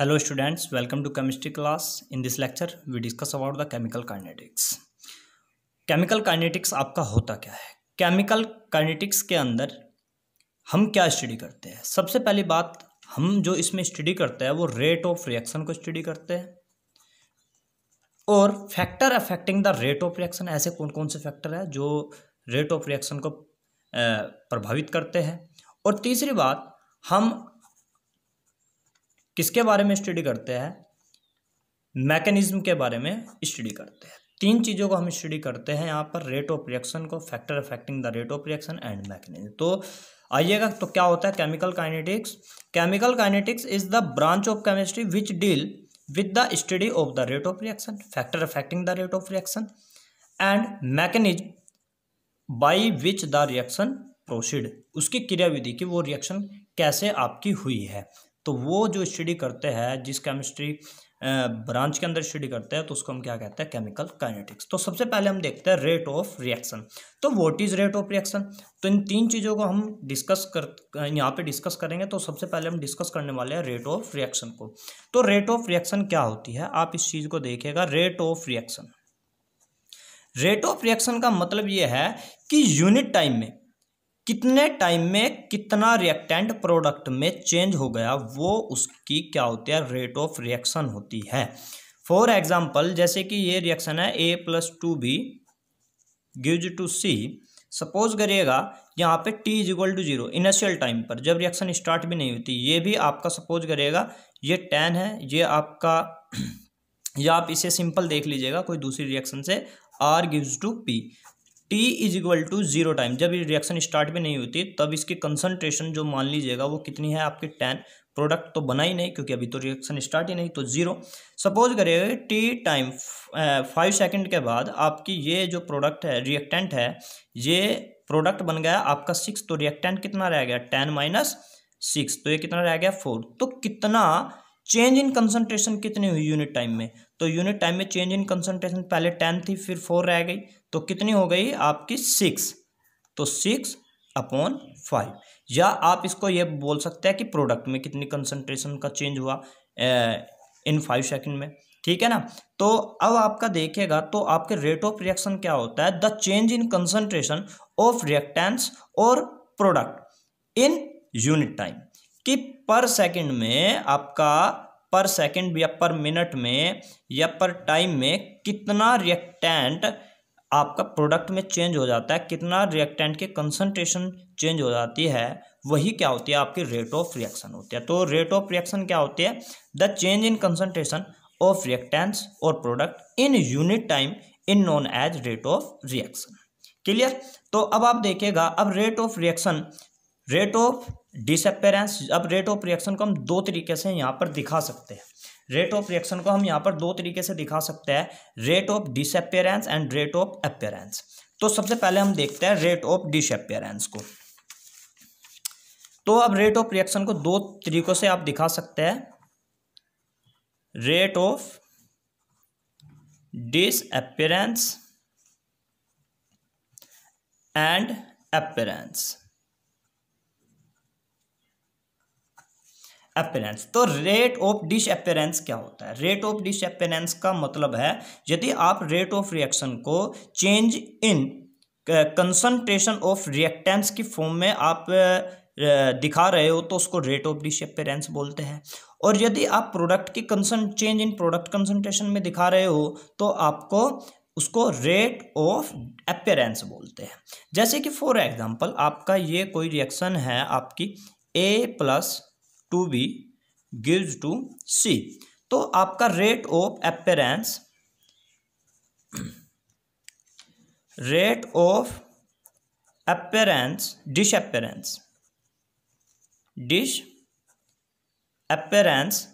Hello students welcome to chemistry class in this lecture we discuss about the chemical kinetics. Chemical kinetics आपका होता क्या है chemical kinetics के अंदर हम क्या स्टडी करते हैं सबसे पहली बात हम जो इसमें स्टडी करते हैं वो रेट ऑफ रिएक्शन को स्टडी करते हैं और factor affecting the rate of reaction ऐसे कौन कौन से फैक्टर है जो रेट ऑफ रिएक्शन को प्रभावित करते हैं और तीसरी बात हम किसके बारे में स्टडी करते हैं मैकेनिज्म के बारे में स्टडी करते हैं तीन चीज़ों को हम स्टडी करते हैं यहाँ पर रेट ऑफ रिएक्शन को factor affecting the rate of reaction and mechanism तो आइएगा तो क्या होता है chemical kinetics chemical kinetics is the branch of chemistry which deal with the study of the rate of reaction factor affecting the rate of reaction and mechanism by which the reaction proceed उसकी क्रियाविधि की वो reaction कैसे आपकी हुई है तो वो जो स्टडी करते हैं जिस केमिस्ट्री ब्रांच के अंदर स्टडी करते हैं तो उसको हम क्या कहते हैं केमिकल काइनेटिक्स तो सबसे पहले हम देखते हैं रेट ऑफ रिएक्शन तो what is rate of reaction तो इन तीन चीज़ों को हम डिस्कस कर यहाँ पे डिस्कस करेंगे तो सबसे पहले हम डिस्कस करने वाले हैं रेट ऑफ रिएक्शन को तो रेट ऑफ रिएक्शन क्या होती है आप इस चीज़ को देखिएगा rate of reaction rate of reaction का मतलब ये है कि यूनिट टाइम में कितने टाइम में कितना रिएक्टेंट प्रोडक्ट में चेंज हो गया वो उसकी क्या होती है रेट ऑफ रिएक्शन होती है फॉर एग्जाम्पल जैसे कि ये रिएक्शन है A plus two B gives to C suppose करिएगा यहाँ पे T is equal to zero initial time पर जब रिएक्शन स्टार्ट भी नहीं होती ये भी आपका सपोज करिएगा ये टेन है ये आपका या आप इसे सिंपल देख लीजिएगा कोई दूसरी रिएक्शन से R gives to P T is equal to zero time जब ये रिएक्शन स्टार्ट भी नहीं होती तब इसकी कंसनट्रेशन जो मान लीजिएगा वो कितनी है आपकी टेन प्रोडक्ट तो बना ही नहीं क्योंकि अभी तो रिएक्शन स्टार्ट ही नहीं तो जीरो सपोज करिए टी टाइम फाइव सेकंड के बाद आपकी ये जो प्रोडक्ट है रिएक्टेंट है ये प्रोडक्ट बन गया आपका सिक्स तो रिएक्टेंट कितना रह गया टेन माइनस सिक्स तो ये कितना रह गया फोर तो कितना चेंज इन कंसनट्रेशन कितनी हुई यूनिट टाइम में तो यूनिट टाइम में चेंज इन कंसनट्रेशन पहले टेन थी फिर फोर रह गई तो कितनी हो गई आपकी सिक्स तो सिक्स अपॉन फाइव या आप इसको ये बोल सकते हैं कि प्रोडक्ट में कितनी कंसनट्रेशन का चेंज हुआ इन फाइव सेकेंड में ठीक है ना तो अब आपका देखिएगा तो आपके रेट ऑफ रिएक्शन क्या होता है the change in concentration of reactants और प्रोडक्ट इन यूनिट टाइम कि पर सेकंड में आपका पर सेकंड या पर मिनट में या पर टाइम में कितना रिएक्टेंट आपका प्रोडक्ट में चेंज हो जाता है कितना रिएक्टेंट के कंसनट्रेशन चेंज हो जाती है वही क्या होती है आपकी रेट ऑफ रिएक्शन होती है तो रेट ऑफ रिएक्शन क्या होती है the change in concentration of reactants और product in unit time in known as rate of reaction clear तो अब आप देखिएगा अब rate of reaction rate of disappearance अब रेट ऑफ रिएक्शन को हम दो तरीके से यहाँ पर दिखा सकते हैं रेट ऑफ रिएक्शन को हम यहाँ पर दो तरीके से दिखा सकते हैं rate of disappearance and rate of appearance तो सबसे पहले हम देखते हैं रेट ऑफ डिसअपेरेंस को तो अब रेट ऑफ रिएक्शन को दो तरीकों से आप दिखा सकते हैं rate of disappearance and appearance appearance तो रेट ऑफ डिश अपेरेंस क्या होता है रेट ऑफ डिश अपेरेंस का मतलब है यदि आप रेट ऑफ रिएक्शन को change in concentration of reactants की फॉर्म में आप दिखा रहे हो तो उसको रेट ऑफ डिश अपेरेंस बोलते हैं और यदि आप प्रोडक्ट की concentration change in product concentration में दिखा रहे हो तो आपको उसको रेट ऑफ अपेरेंस बोलते हैं जैसे कि फॉर एग्जांपल आपका ये कोई रिएक्शन है आपकी A plus two B gives to C तो आपका rate of appearance rate of appearance disappearance disappearance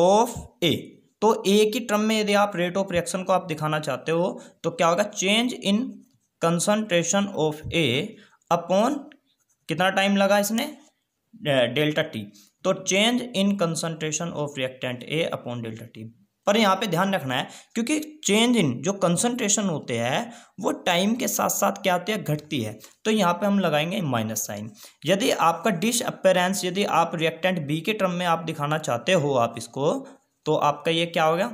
of A तो ए की ट्रम में यदि आप रेट ऑफ रिएक्शन को आप दिखाना चाहते हो तो क्या होगा change in concentration of A upon कितना टाइम लगा इसने डेल्टा टी तो change in concentration of reactant A upon delta T पर यहाँ पे ध्यान रखना है क्योंकि चेंज इन जो कंसंट्रेशन होते हैं वो टाइम के साथ साथ क्या होती है घटती है तो यहाँ पे हम लगाएंगे माइनस साइन यदि आपका डिश अपेरेंस यदि आप रिएक्टेंट बी के टर्म में आप दिखाना चाहते हो आप इसको तो आपका ये क्या होगा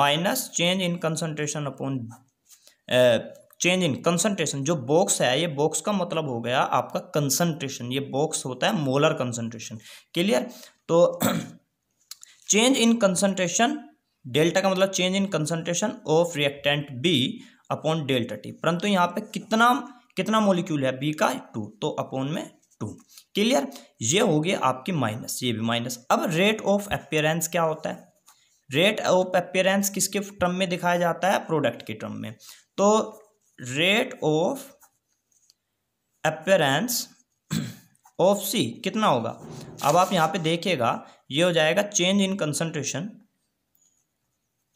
minus change in concentration upon change in concentration जो बॉक्स है ये बॉक्स का मतलब हो गया आपका कंसंट्रेशन ये बॉक्स होता है मोलर कंसंट्रेशन क्लियर तो चेंज इन कंसंट्रेशन डेल्टा का मतलब change in concentration of reactant B upon delta T परंतु यहाँ पे कितना कितना मोलिक्यूल है बी का टू तो अपॉन में टू क्लियर ये हो गया आपकी माइनस ये भी माइनस अब रेट ऑफ अपियरेंस क्या होता है रेट ऑफ अपियरेंस किसके टर्म में दिखाया जाता है प्रोडक्ट के टर्म में तो rate of appearance of C कितना होगा अब आप यहां पे देखिएगा ये हो जाएगा change in concentration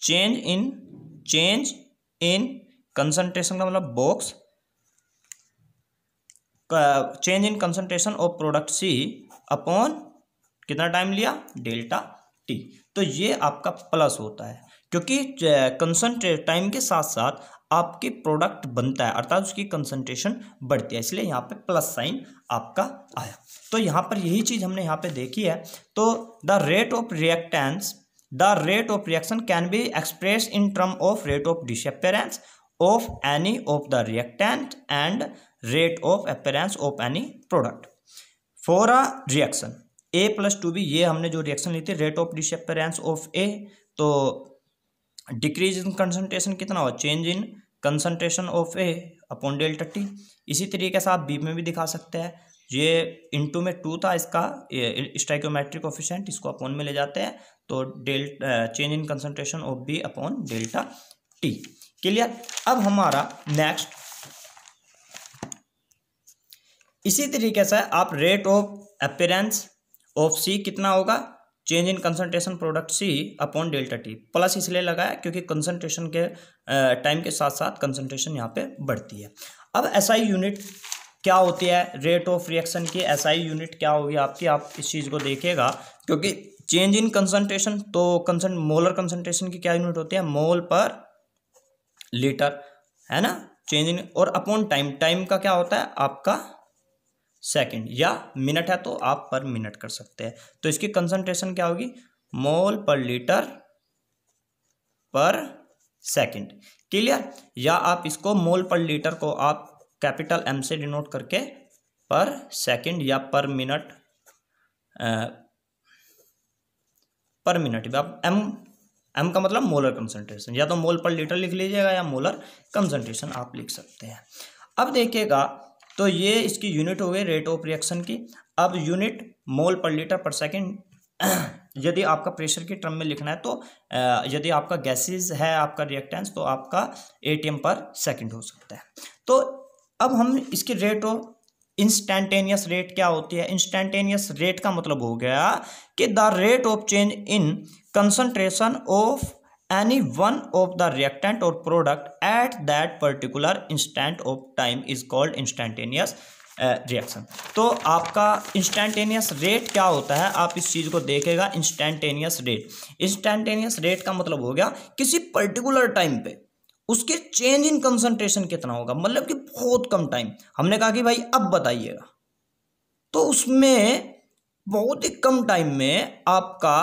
change in change in concentration का मतलब box change in concentration of product C upon कितना टाइम लिया डेल्टा टी तो ये आपका प्लस होता है क्योंकि कंसंट्रेट टाइम के साथ साथ आपके प्रोडक्ट बनता है अर्थात उसकी कंसंट्रेशन बढ़ती है इसलिए यहाँ पे प्लस साइन आपका आया तो यहाँ पर यही चीज़ हमने यहाँ पे देखी है तो the rate of reactance the rate of reaction can be express in term of rate of disappearance of any of the reactant and rate of appearance of any product for a reaction A plus two B ये हमने जो reaction ली थी rate of disappearance of A तो decrease in concentration कितना हो change in concentration of A upon delta t इसी तरीके से आप बी में भी दिखा सकते हैं ये इंटू में टू था इसका स्टाइकोमेट्रिक ऑफिशेंट इसको अपॉन में ले जाते हैं तो delta change in concentration of B upon delta t clear अब हमारा नेक्स्ट इसी तरीके से आप rate of appearance of C कितना होगा change in concentration product C upon delta t plus इसलिए लगाया क्योंकि कंसनट्रेशन के टाइम के साथ साथ कंसनट्रेशन यहाँ पे बढ़ती है अब एस SI यूनिट क्या होती है रेट ऑफ रिएक्शन की एस SI यूनिट क्या होगी आपकी आप इस चीज़ को देखिएगा क्योंकि चेंज इन कंसनट्रेशन तो कंसन मोलर कंसनट्रेशन की क्या यूनिट होती है मोल पर लीटर है ना चेंज इन और अपॉन टाइम टाइम का क्या होता है आपका सेकेंड या मिनट है तो आप पर मिनट कर सकते हैं तो इसकी कंसंट्रेशन क्या होगी मोल per litre per second clear या आप इसको मोल पर लीटर को आप कैपिटल एम से डिनोट करके पर सेकेंड या पर मिनट पर मिनट आप एम एम का मतलब मोलर कंसंट्रेशन या तो मोल पर लीटर लिख लीजिएगा या मोलर कंसंट्रेशन आप लिख सकते हैं अब देखिएगा तो ये इसकी यूनिट हो गई रेट ऑफ रिएक्शन की अब unit mole per litre per second यदि आपका प्रेशर के टर्म में लिखना है तो यदि आपका गैसेस है आपका रिएक्टेंस तो आपका एटीएम पर सेकेंड हो सकता है तो अब हम इसकी रेट ऑफ इंस्टेंटेनियस रेट क्या होती है इंस्टेंटेनियस रेट का मतलब हो गया कि the rate of change in concentration of any one of the reactant और product at that particular instant of time is called instantaneous reaction तो आपका इंस्टेंटेनियस रेट क्या होता है आप इस चीज़ को देखेगा इंस्टेंटेनियस रेट इंस्टेंटेनियस रेट का मतलब हो गया किसी पर्टिकुलर टाइम पे उसके चेंज इन कंसंट्रेशन कितना होगा मतलब कि बहुत कम टाइम हमने कहा कि भाई अब बताइएगा तो उसमें बहुत ही कम टाइम में आपका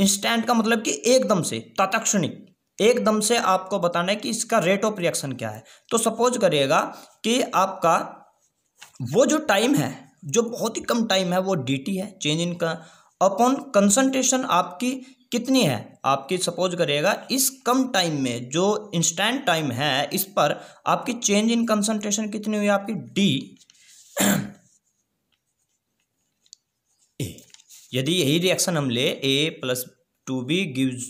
इंस्टेंट का मतलब कि एकदम से तत्क्षणिक एकदम से आपको बताना है कि इसका रेट ऑफ रिएक्शन क्या है तो सपोज करिएगा कि आपका वो जो टाइम है जो बहुत ही कम टाइम है वो डी है चेंज इन का अपॉन कंसनट्रेशन आपकी कितनी है आपकी सपोज करिएगा इस कम टाइम में जो इंस्टेंट टाइम है इस पर आपकी चेंज इन कंसनट्रेशन कितनी हुई आपकी डी यदि यही रिएक्शन हम ले A plus two B gives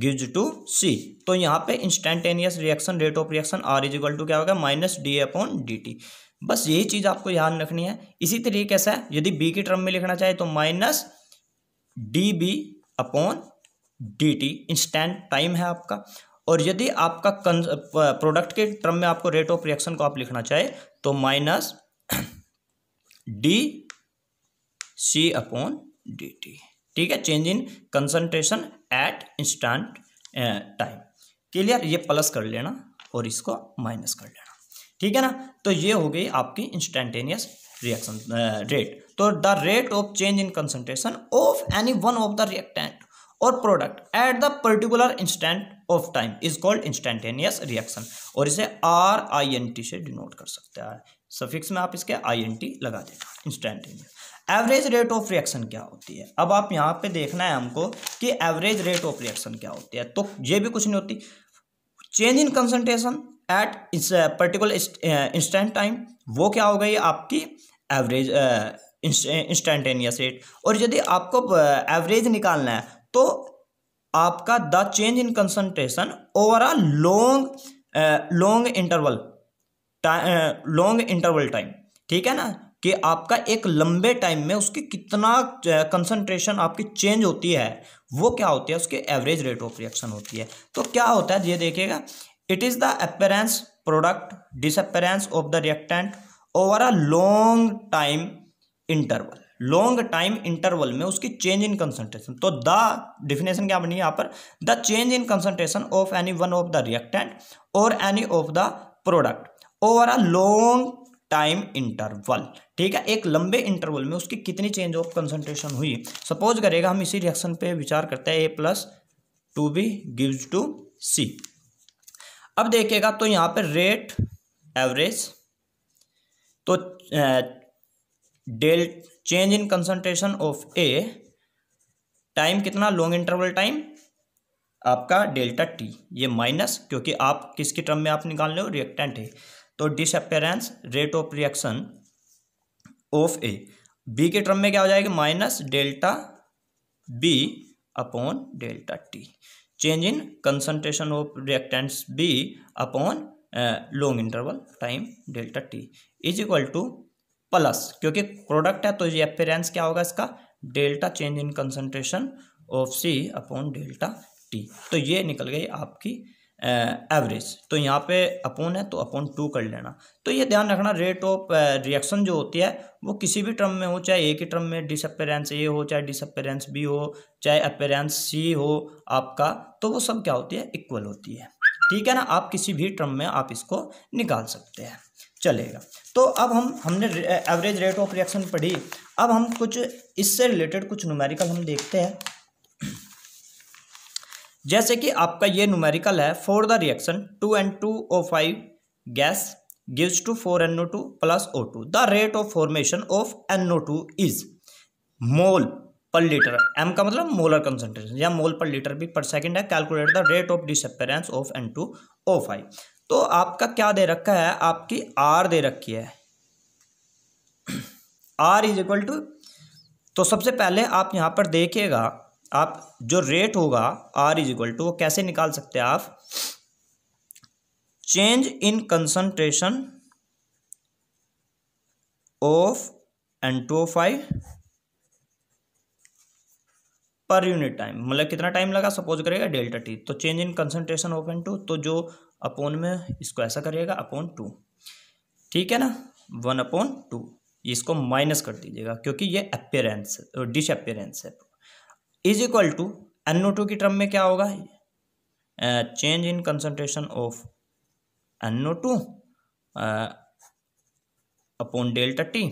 gives two C तो यहाँ पे instantaneous reaction rate of reaction R is equal to क्या होगा minus d upon d t बस यही चीज़ आपको ध्यान रखनी है इसी तरीके से यदि बी के टर्म में लिखना चाहे तो minus d B upon d t instant time है आपका और यदि आपका प्रोडक्ट के टर्म में आपको रेट ऑफ रिएक्शन को आप लिखना चाहे तो minus d C upon d t ठीक है change in concentration at instant time clear ये प्लस कर लेना और इसको माइनस कर लेना ठीक है ना तो ये हो गई आपकी इंस्टेंटेनियस रिएक्शन रेट तो the rate of change in concentration of any one of the reactant और product at the particular instant of time is called instantaneous reaction और इसे आर आई एन टी से डिनोट कर सकते हैं suffix में आप इसके आई एन टी लगा देना instantaneous average rate of reaction क्या होती है अब आप यहाँ पे देखना है हमको कि एवरेज रेट ऑफ रिएक्शन क्या होती है तो ये भी कुछ नहीं होती change in concentration at particular instant time वो क्या हो गई आपकी एवरेज इंस्टेंटेनियस रेट और यदि आपको एवरेज निकालना है तो आपका the change in concentration over a long long interval long interval time ठीक है ना कि आपका एक लंबे टाइम में उसकी कितना कंसंट्रेशन आपकी चेंज होती है वो क्या होती है उसके एवरेज रेट ऑफ रिएक्शन होती है तो क्या होता है ये देखिएगा it is the appearance product disappearance of the reactant over a long time interval long time interval में उसकी चेंज इन कंसंट्रेशन तो द डिफिनेशन क्या बनी यहाँ पर the change in concentration of any one of the reactant और any of the product over a long time interval ठीक है एक लंबे इंटरवल में उसकी कितनी चेंज ऑफ कंसंट्रेशन हुई सपोज करेगा हम इसी रिएक्शन पे विचार करते हैं A plus two B gives to C अब देखिएगा तो यहाँ पर रेट एवरेज तो del change in concentration of A time कितना लॉन्ग इंटरवल टाइम आपका डेल्टा टी ये माइनस क्योंकि आप किसके टर्म में आप निकाल रहे हो रिएक्टेंट है तो disappearance rate of reaction of A B के टर्म में क्या हो जाएगा minus delta B upon delta t change in concentration of reactants B upon long interval time delta t is equal to plus क्योंकि product है तो ये appearance क्या होगा इसका delta change in concentration of C upon delta T तो ये निकल गई आपकी एवरेज तो यहाँ पे अपोन है तो अपोन टू कर लेना तो ये ध्यान रखना रेट ऑफ रिएक्शन जो होती है वो किसी भी टर्म में हो चाहे एक ही टर्म में डिसअपेरेंस ए हो चाहे डिसअपेरेंस बी हो चाहे अपेरेंस सी हो आपका तो वो सब क्या होती है इक्वल होती है ठीक है ना आप किसी भी टर्म में आप इसको निकाल सकते हैं चलेगा तो अब हम हमने एवरेज रेट ऑफ रिएक्शन पढ़ी अब हम कुछ इससे रिलेटेड कुछ नुमेरिकल हम देखते हैं जैसे कि आपका ये न्यूमेरिकल है for the reaction two N two O five gas gives two two four N O plus O two the rate of formation of N O two is mole per litre M का मतलब molar concentration या मोल per litre भी per second है calculate the rate of disappearance of N two O five तो आपका क्या दे रखा है आपकी आर दे रखी है आर इज इक्वल टू तो सबसे पहले आप यहाँ पर देखिएगा आप जो रेट होगा आर इज इक्वल टू वो कैसे निकाल सकते हैं आप change in concentration of N two five per unit time मतलब कितना टाइम लगा सपोज करेगा डेल्टा टी तो change in concentration of N two तो जो अपोन में इसको ऐसा करिएगा अपोन टू ठीक है ना वन अपोन टू इसको माइनस कर दीजिएगा क्योंकि ये अपेयरेंस डिस अपेयरेंस है is equal to NO two की टर्म में क्या होगा change in concentration of NO two upon delta t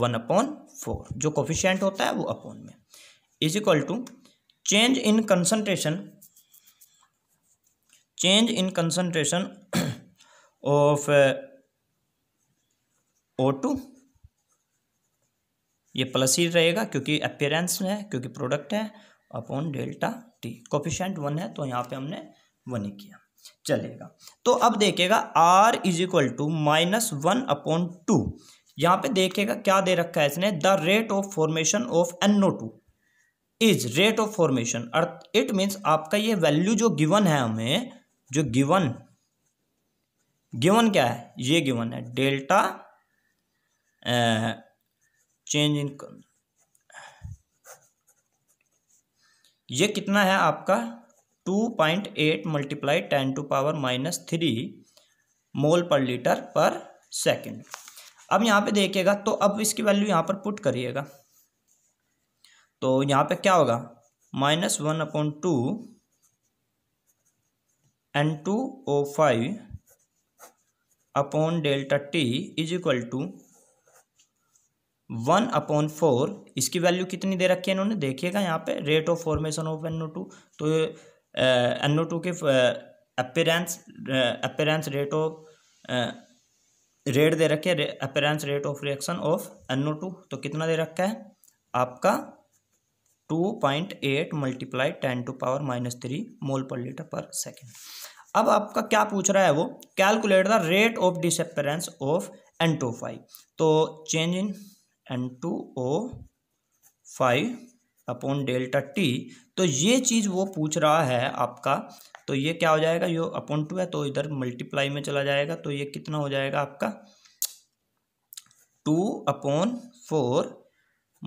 one upon four जो कोफिशियंट होता है वो अपॉन में is equal to change in concentration change in concentration of O two ये प्लस ही रहेगा क्योंकि अपेयरेंस है क्योंकि प्रोडक्ट है upon delta T coefficient one है तो यहाँ पे हमने वन ही किया चलेगा तो अब देखेगा R is equal to minus one upon two यहाँ पे देखेगा क्या दे रखा है इसने the rate of formation of NO two is rate of formation अर्थ इट मीन्स आपका ये वैल्यू जो गिवन है हमें जो गिवन गिवन क्या है ये गिवन है डेल्टा चेंज इन ये कितना है आपका two point eight multiply ten to power minus three mole per litre per second अब यहाँ पे देखिएगा तो अब इसकी वैल्यू यहाँ पर पुट करिएगा तो यहाँ पे क्या होगा minus one upon two N two O five upon delta t is equal to one upon four इसकी वैल्यू कितनी दे रखी है इन्होंने देखिएगा यहाँ पे rate of formation of N two तो एन टू के appearance appearance rate of rate दे रखे है appearance rate of reaction of N two तो कितना दे रखा है आपका two point eight multiply ten to power minus three mole per litre per second अब आपका क्या पूछ रहा है वो calculate the rate of disappearance of five तो change in N two O five upon delta T तो ये चीज़ वो पूछ रहा है आपका तो ये क्या हो जाएगा ये अपॉन टू है तो इधर मल्टीप्लाई में चला जाएगा तो ये कितना हो जाएगा आपका two upon four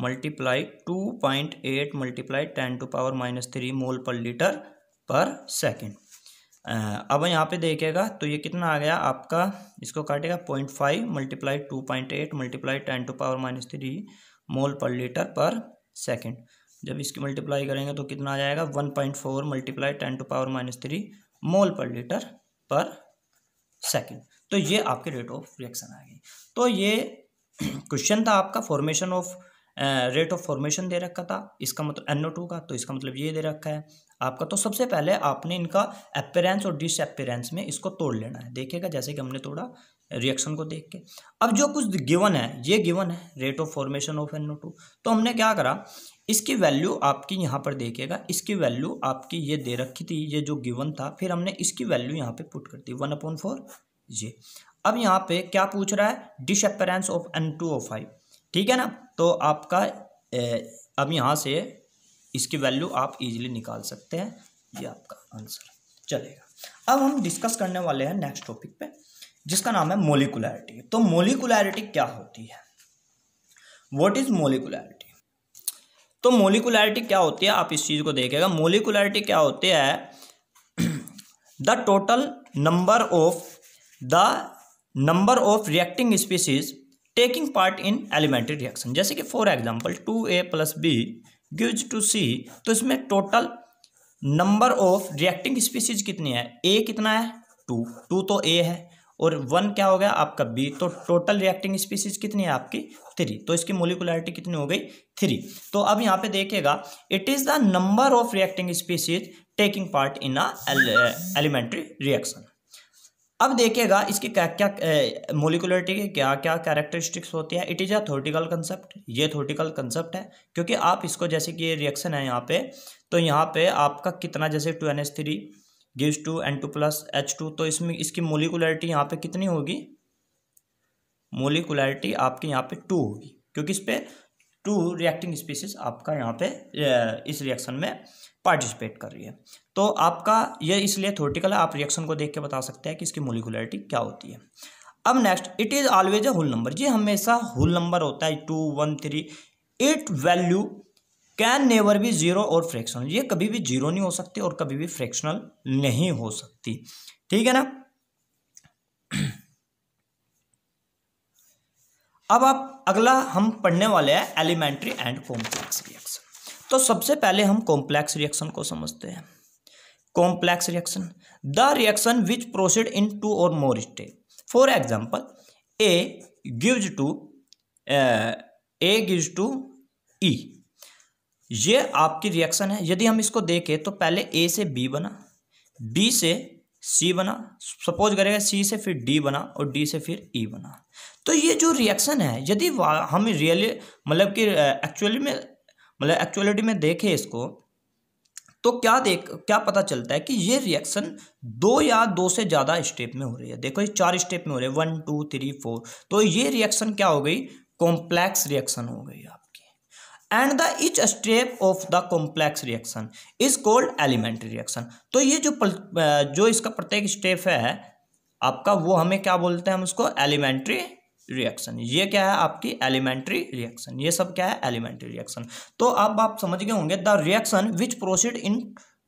multiply two point eight multiply ten to power minus three mole per litre per second अब यहाँ पे देखेगा तो ये कितना आ गया आपका इसको काटेगा point five multiply two point eight multiply ten to power minus three mole per litre per second जब इसकी मल्टीप्लाई करेंगे तो कितना आ जाएगा one point four multiply ten to power minus three mole per litre per second तो ये आपके रेट ऑफ रिएक्शन आ गई तो ये क्वेश्चन था आपका formation of rate of formation दे रखा था इसका मतलब एनओ टू का तो इसका मतलब ये दे रखा है आपका तो सबसे पहले आपने इनका अपेरेंस और डिसअपेरेंस में इसको तोड़ लेना है देखिएगा जैसे कि हमने तोड़ा रिएक्शन को देख के अब जो कुछ गिवन है ये गिवन है rate of formation of N two तो हमने क्या करा इसकी वैल्यू आपकी यहाँ पर देखिएगा इसकी वैल्यू आपकी ये दे रखी थी ये जो गिवन था फिर हमने इसकी वैल्यू यहाँ पे पुट कर दी वन अपॉइंट फोर ये अब यहाँ पे क्या पूछ रहा है disappearance of N two O five ठीक है ना तो आपका ए, अब यहाँ से इसकी वैल्यू आप इजीली निकाल सकते हैं ये आपका आंसर चलेगा अब हम डिस्कस करने वाले हैं नेक्स्ट टॉपिक पे जिसका नाम है मोलिकुलरिटी तो मोलिकुलरिटी क्या होती है वॉट इज मोलिकुलरिटी तो मोलिकुलरिटी क्या होती है आप इस चीज़ को देखेगा मोलिकुलरिटी क्या होती है the total number of the number of reacting species taking part in elementary reaction जैसे कि for example two A plus B gives to C तो इसमें total number of reacting species कितनी है ए कितना है टू टू तो ए है और वन क्या हो गया आपका बी तो टोटल रिएक्टिंग स्पीसीज कितनी है आपकी थ्री तो इसकी मोलिकुलरिटी कितनी हो गई थ्री तो अब यहाँ पे देखिएगा it is the number of reacting species taking part in a elementary reaction अब देखिएगा इसके क्या क्या मोलिकुलरिटी के क्या क्या कैरेक्टरिस्टिक्स होती है it is a theoretical concept ये थोटिकल कंसेप्ट है क्योंकि आप इसको जैसे कि ये रिएक्शन है यहाँ पे तो यहाँ पे आपका कितना जैसे two N H three gives two N two plus H two तो इसमें इसकी मोलिकुलरिटी यहाँ पे कितनी होगी मोलिकुलरिटी आपकी यहाँ पे टू होगी क्योंकि इस पर टू रिएक्टिंग स्पीसीज आपका यहाँ पे इस रिएक्शन में पार्टिसिपेट कर रही है तो आपका ये इसलिए थोटिकल है आप रिएक्शन को देख के बता सकते हैं कि इसकी मोलिकुलरिटी क्या होती है अब next it is always a whole number ये हमेशा होल नंबर होता है two one three it value can never be zero और फ्रैक्शनल ये कभी भी जीरो नहीं हो सकती और कभी भी फ्रैक्शनल नहीं हो सकती ठीक है ना अब आप अगला हम पढ़ने वाले हैं एलिमेंट्री एंड कॉम्प्लेक्स रिएक्शन तो सबसे पहले हम कॉम्प्लेक्स रिएक्शन को समझते हैं complex reaction the reaction which proceed in two or more step for example A gives two A gives two E ये आपकी रिएक्शन है यदि हम इसको देखें तो पहले ए से बी बना बी से सी बना सपोज करेगा सी से फिर डी बना और डी से फिर ई e बना तो ये जो रिएक्शन है यदि हम रियली मतलब कि एक्चुअली में मतलब एक्चुअलिटी में देखें इसको तो क्या देख क्या पता चलता है कि ये रिएक्शन दो या दो से ज़्यादा स्टेप में हो रही है देखो ये चार स्टेप में हो रही है वन टू थ्री फोर तो ये रिएक्शन क्या हो गई कॉम्प्लेक्स रिएक्शन हो गई आपकी and the each step of the complex reaction is called elementary reaction तो ये जो जो इसका प्रत्येक स्टेप है आपका वो हमें क्या बोलते हैं हम उसको एलिमेंट्री रिएक्शन ये क्या है आपकी एलिमेंट्री रिएक्शन ये सब क्या है एलिमेंट्री रिएक्शन तो अब आप समझ गए होंगे the reaction which proceed in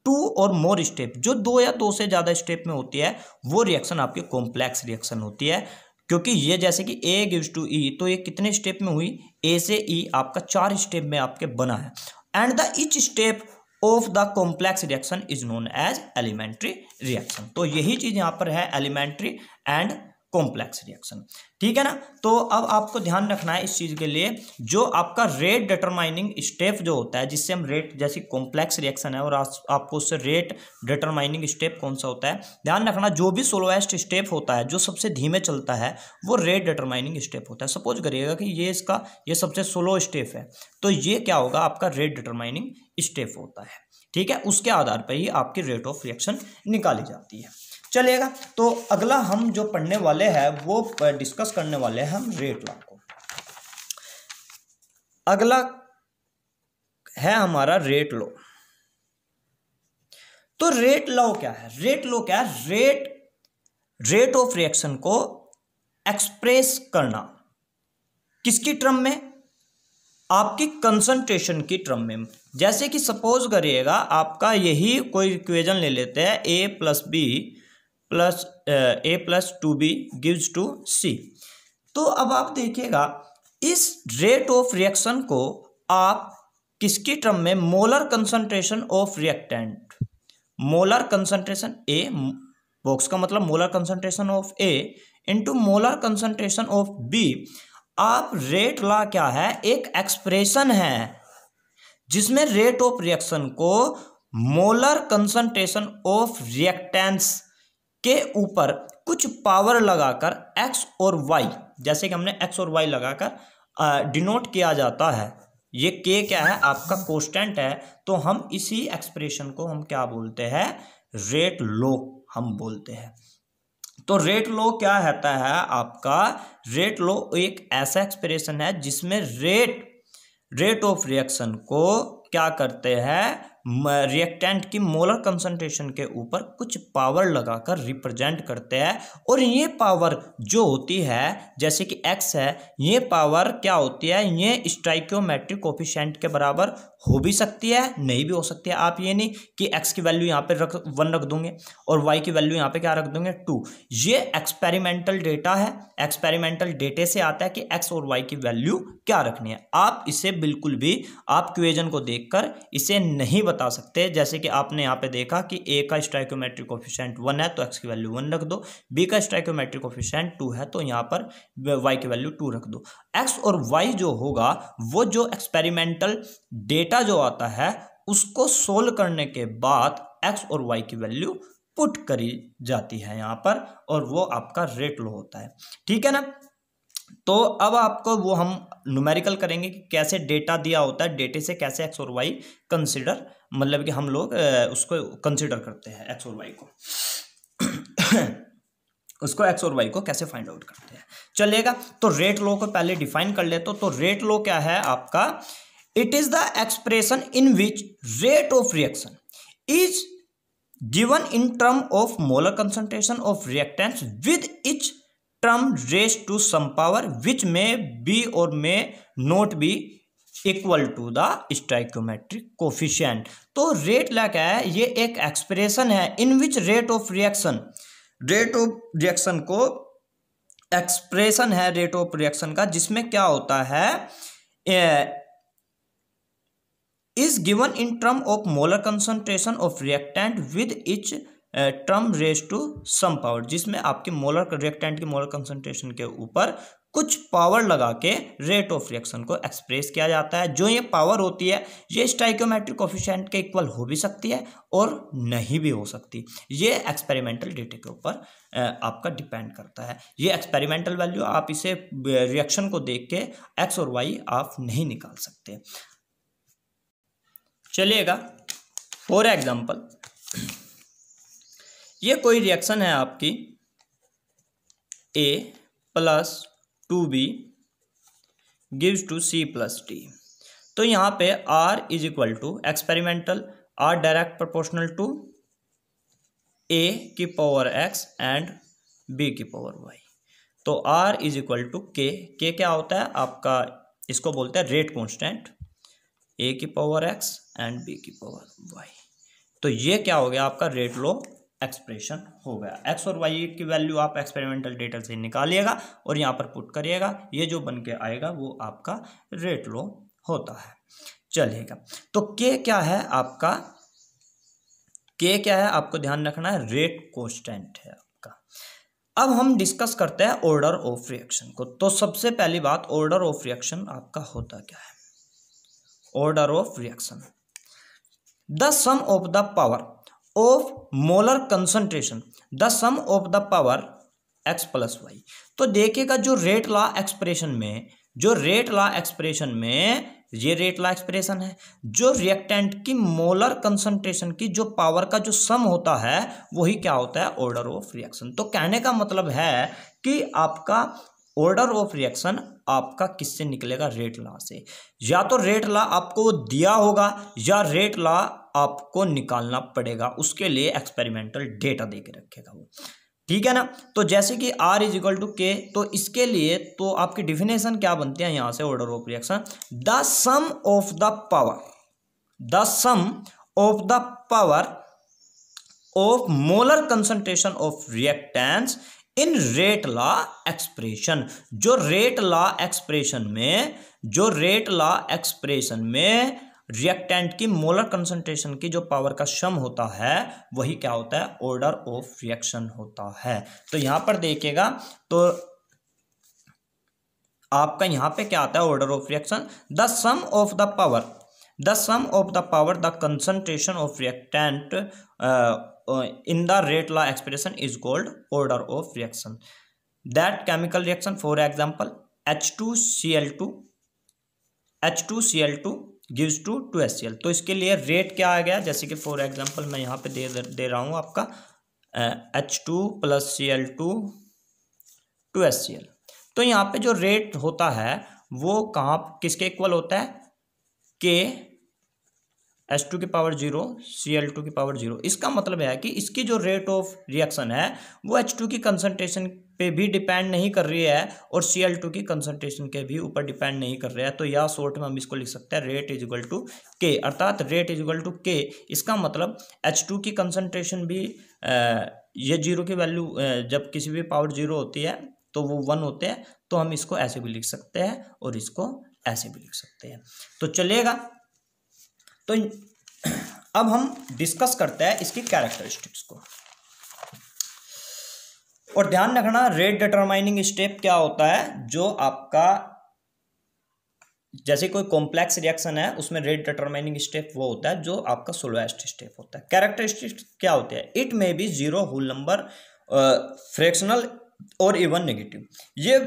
two or more step जो दो या दो से ज़्यादा स्टेप में होती है वो रिएक्शन आपकी कॉम्प्लेक्स रिएक्शन होती है क्योंकि ये जैसे कि ए गिव्स टू ई तो ये कितने स्टेप में हुई ए से ई e, आपका चार स्टेप में आपके बना है and the each step of the complex reaction is known as elementary reaction तो यही चीज़ यहां पर है एलिमेंट्री एंड कॉम्प्लेक्स रिएक्शन ठीक है ना तो अब आपको ध्यान रखना है इस चीज़ के लिए जो आपका रेट डिटरमाइनिंग स्टेप जो होता है जिससे हम रेट जैसे कॉम्प्लेक्स रिएक्शन है और आपको उससे रेट डिटरमाइनिंग स्टेप कौन सा होता है ध्यान रखना जो भी स्लोएस्ट स्टेप होता है जो सबसे धीमे चलता है वो रेट डिटरमाइनिंग स्टेप होता है सपोज करिएगा कि ये इसका ये सबसे स्लो स्टेप है तो ये क्या होगा आपका रेट डिटरमाइनिंग स्टेप होता है ठीक है उसके आधार पर ही आपकी रेट ऑफ रिएक्शन निकाली जाती है चलेगा तो अगला हम जो पढ़ने वाले हैं वो डिस्कस करने वाले हैं हम रेट लॉ को अगला है हमारा रेट लॉ तो रेट लॉ क्या है रेट लॉ क्या है रेट रेट ऑफ रिएक्शन को एक्सप्रेस करना किसकी ट्रम में आपकी कंसंट्रेशन की टर्म में जैसे कि सपोज करिएगा आपका यही कोई इक्वेजन ले लेते हैं A plus B plus A plus two B gives to C तो अब आप देखिएगा इस रेट ऑफ रिएक्शन को आप किसकी टर्म में molar concentration of reactant molar concentration A box का मतलब molar concentration of A into molar concentration of B आप रेट ला क्या है एक एक्सप्रेशन है जिसमें रेट ऑफ रिएक्शन को मोलर कंसंट्रेशन ऑफ रिएक्टेंस के ऊपर कुछ पावर लगाकर एक्स और वाई जैसे कि हमने एक्स और वाई लगाकर डिनोट किया जाता है ये के क्या है आपका कॉन्स्टेंट है तो हम इसी एक्सप्रेशन को हम क्या बोलते हैं रेट लो हम बोलते हैं तो रेट लो क्या रहता है आपका रेट लो एक ऐसा एक्सप्रेशन है जिसमें रेट रेट ऑफ रिएक्शन को क्या करते हैं रिएक्टेंट की मोलर कंसंट्रेशन के ऊपर कुछ पावर लगाकर रिप्रेजेंट करते हैं और ये पावर जो होती है जैसे कि एक्स है ये पावर क्या होती है ये स्ट्राइक्योमेट्रिक कोफिशेंट के बराबर हो भी सकती है नहीं भी हो सकती है आप ये नहीं कि एक्स की वैल्यू यहाँ पे रख वन रख दूंगे और वाई की वैल्यू यहाँ पे क्या रख दूंगे टू ये एक्सपेरिमेंटल डेटा है एक्सपेरिमेंटल डेटे से आता है कि एक्स और वाई की वैल्यू क्या रखनी है आप इसे बिल्कुल भी आप क्वेजन को देखकर इसे नहीं बता सकते जैसे कि आपने यहाँ पे देखा कि ए का स्ट्राइक्योमेट्रिक ऑफिशेंट वन है तो एक्स की वैल्यू वन रख दो बी का स्ट्राइक्योमेट्रिक ऑफिशेंट टू है तो यहाँ पर वाई की वैल्यू टू रख दो एक्स और वाई जो होगा वो जो एक्सपेरिमेंटल डेटा डेटा जो आता है उसको सोल्व करने के बाद एक्स और वाई की वैल्यू पुट करी जाती है यहाँ पर और वो आपका रेट लो होता है ठीक है ना तो अब आपको वो हम न्यूमेरिकल करेंगे कि कैसे डेटा दिया होता है डेटे से कैसे एक्स और वाई कंसिडर मतलब कि हम लोग उसको कंसिडर करते हैं एक्स और वाई को उसको एक्स और वाई को कैसे फाइंड आउट करते हैं चलेगा तो रेट लो को पहले डिफाइन कर लेते हो तो रेट लो क्या है आपका it is the expression in which rate of reaction is given in term of molar concentration of reactants with each term raise to some power which may be और may not be equal to the stoichiometric coefficient तो rate law क्या है ये एक expression है in which rate of reaction rate of reaction को expression है rate of reaction का जिसमें क्या होता है is given in term of molar concentration of reactant with each term raise to some power जिसमें आपके मोलर रिएक्टेंट की मोलर कंसंट्रेशन के ऊपर कुछ पावर लगा के रेट ऑफ रिएक्शन को एक्सप्रेस किया जाता है जो ये पावर होती है ये स्टाइकोमेट्रिक ऑफिशेंट के इक्वल हो भी सकती है और नहीं भी हो सकती ये एक्सपेरिमेंटल डेटे के ऊपर uh, आपका डिपेंड करता है ये एक्सपेरिमेंटल वैल्यू आप इसे रिएक्शन uh, को देख के एक्स और वाई आप नहीं निकाल सकते चलिएगा फॉर एग्जाम्पल ये कोई रिएक्शन है आपकी A plus two B gives to C plus D तो यहाँ पे R is equal to experimental R direct proportional to A की पावर एक्स एंड बी की पावर वाई तो R is equal to K के क्या होता है आपका इसको बोलते हैं रेट कॉन्स्टेंट ए की पावर एक्स एंड बी की पावर वाई तो ये क्या हो गया आपका रेट लो एक्सप्रेशन हो गया एक्स और वाई की वैल्यू आप एक्सपेरिमेंटल डेटा से निकालिएगा और यहाँ पर पुट करिएगा ये जो बन के आएगा वो आपका रेट लो होता है चलेगा तो के क्या है आपका के क्या है आपको ध्यान रखना है रेट कॉन्स्टेंट है आपका अब हम डिस्कस करते हैं ऑर्डर ऑफ रिएक्शन को तो सबसे पहली बात ऑर्डर ऑफ रिएक्शन आपका होता क्या है order of reaction the sum of the power of molar concentration the sum of the power X plus Y तो देखिएगा जो रेट लॉ एक्सप्रेशन में जो रेट लॉ एक्सप्रेशन में ये रेट लॉ एक्सप्रेशन है जो रिएक्टेंट की मोलर कंसंट्रेशन की जो पावर का जो सम होता है वही क्या होता है ऑर्डर ऑफ रिएक्शन तो कहने का मतलब है कि आपका ऑर्डर ऑफ रिएक्शन आपका किससे निकलेगा रेट ला से या तो रेट ला आपको दिया होगा या रेट ला आपको निकालना पड़ेगा उसके लिए एक्सपेरिमेंटल डेटा दे के रखेगा वो ठीक है ना तो जैसे कि आर इज इक्वल टू के तो इसके लिए तो आपकी डिफिनेशन क्या बनती है यहां से order of reaction the sum of the power the sum of the power of molar concentration of reactants in rate law expression जो रेट लॉ एक्सप्रेशन में जो रेट लॉ एक्सप्रेशन में रिएक्टेंट की मोलर कंसंट्रेशन की जो power का सम होता है वही क्या होता है ऑर्डर ऑफ रिएक्शन होता है तो यहां पर देखिएगा तो आपका यहां पे क्या आता है order of reaction the sum of the power the sum of the power the concentration of reactant in the rate law expression is is order of reaction that chemical reaction for example H two C L two two two S C L तो इसके लिए rate क्या आ गया जैसे कि for example मैं यहाँ पे दे दे रहा हूँ आपका H two plus C L two two S C L तो यहाँ पे जो रेट होता है वो कहाँ किसके इक्वल होता है के एस टू की power zero C L two की पावर जीरो इसका मतलब है कि इसकी जो रेट ऑफ रिएक्शन है वो एच टू की कंसनट्रेशन पे भी डिपेंड नहीं कर रही है और सी एल टू की कंसनट्रेशन के भी ऊपर डिपेंड नहीं कर रहा है तो या शॉर्ट में हम इसको लिख सकते हैं रेट इज इक्वल टू के अर्थात रेट इज इक्वल टू के इसका मतलब एच टू की कंसनट्रेशन भी ये जीरो की वैल्यू जब किसी भी पावर जीरो होती है तो वो वन होते हैं तो हम इसको ऐसे भी लिख सकते हैं और इसको ऐसे भी लिख सकते हैं तो चलेगा तो अब हम डिस्कस करते हैं इसकी कैरेक्टरिस्टिक्स को और ध्यान रखना रेट डिटरमाइनिंग स्टेप क्या होता है जो आपका जैसे कोई कॉम्प्लेक्स रिएक्शन है उसमें रेट डिटरमाइनिंग स्टेप वो होता है जो आपका स्लोएस्ट स्टेप होता है कैरेक्टरिस्टिक्स क्या होते हैं it may be zero whole number fractional और इवन नेगेटिव ये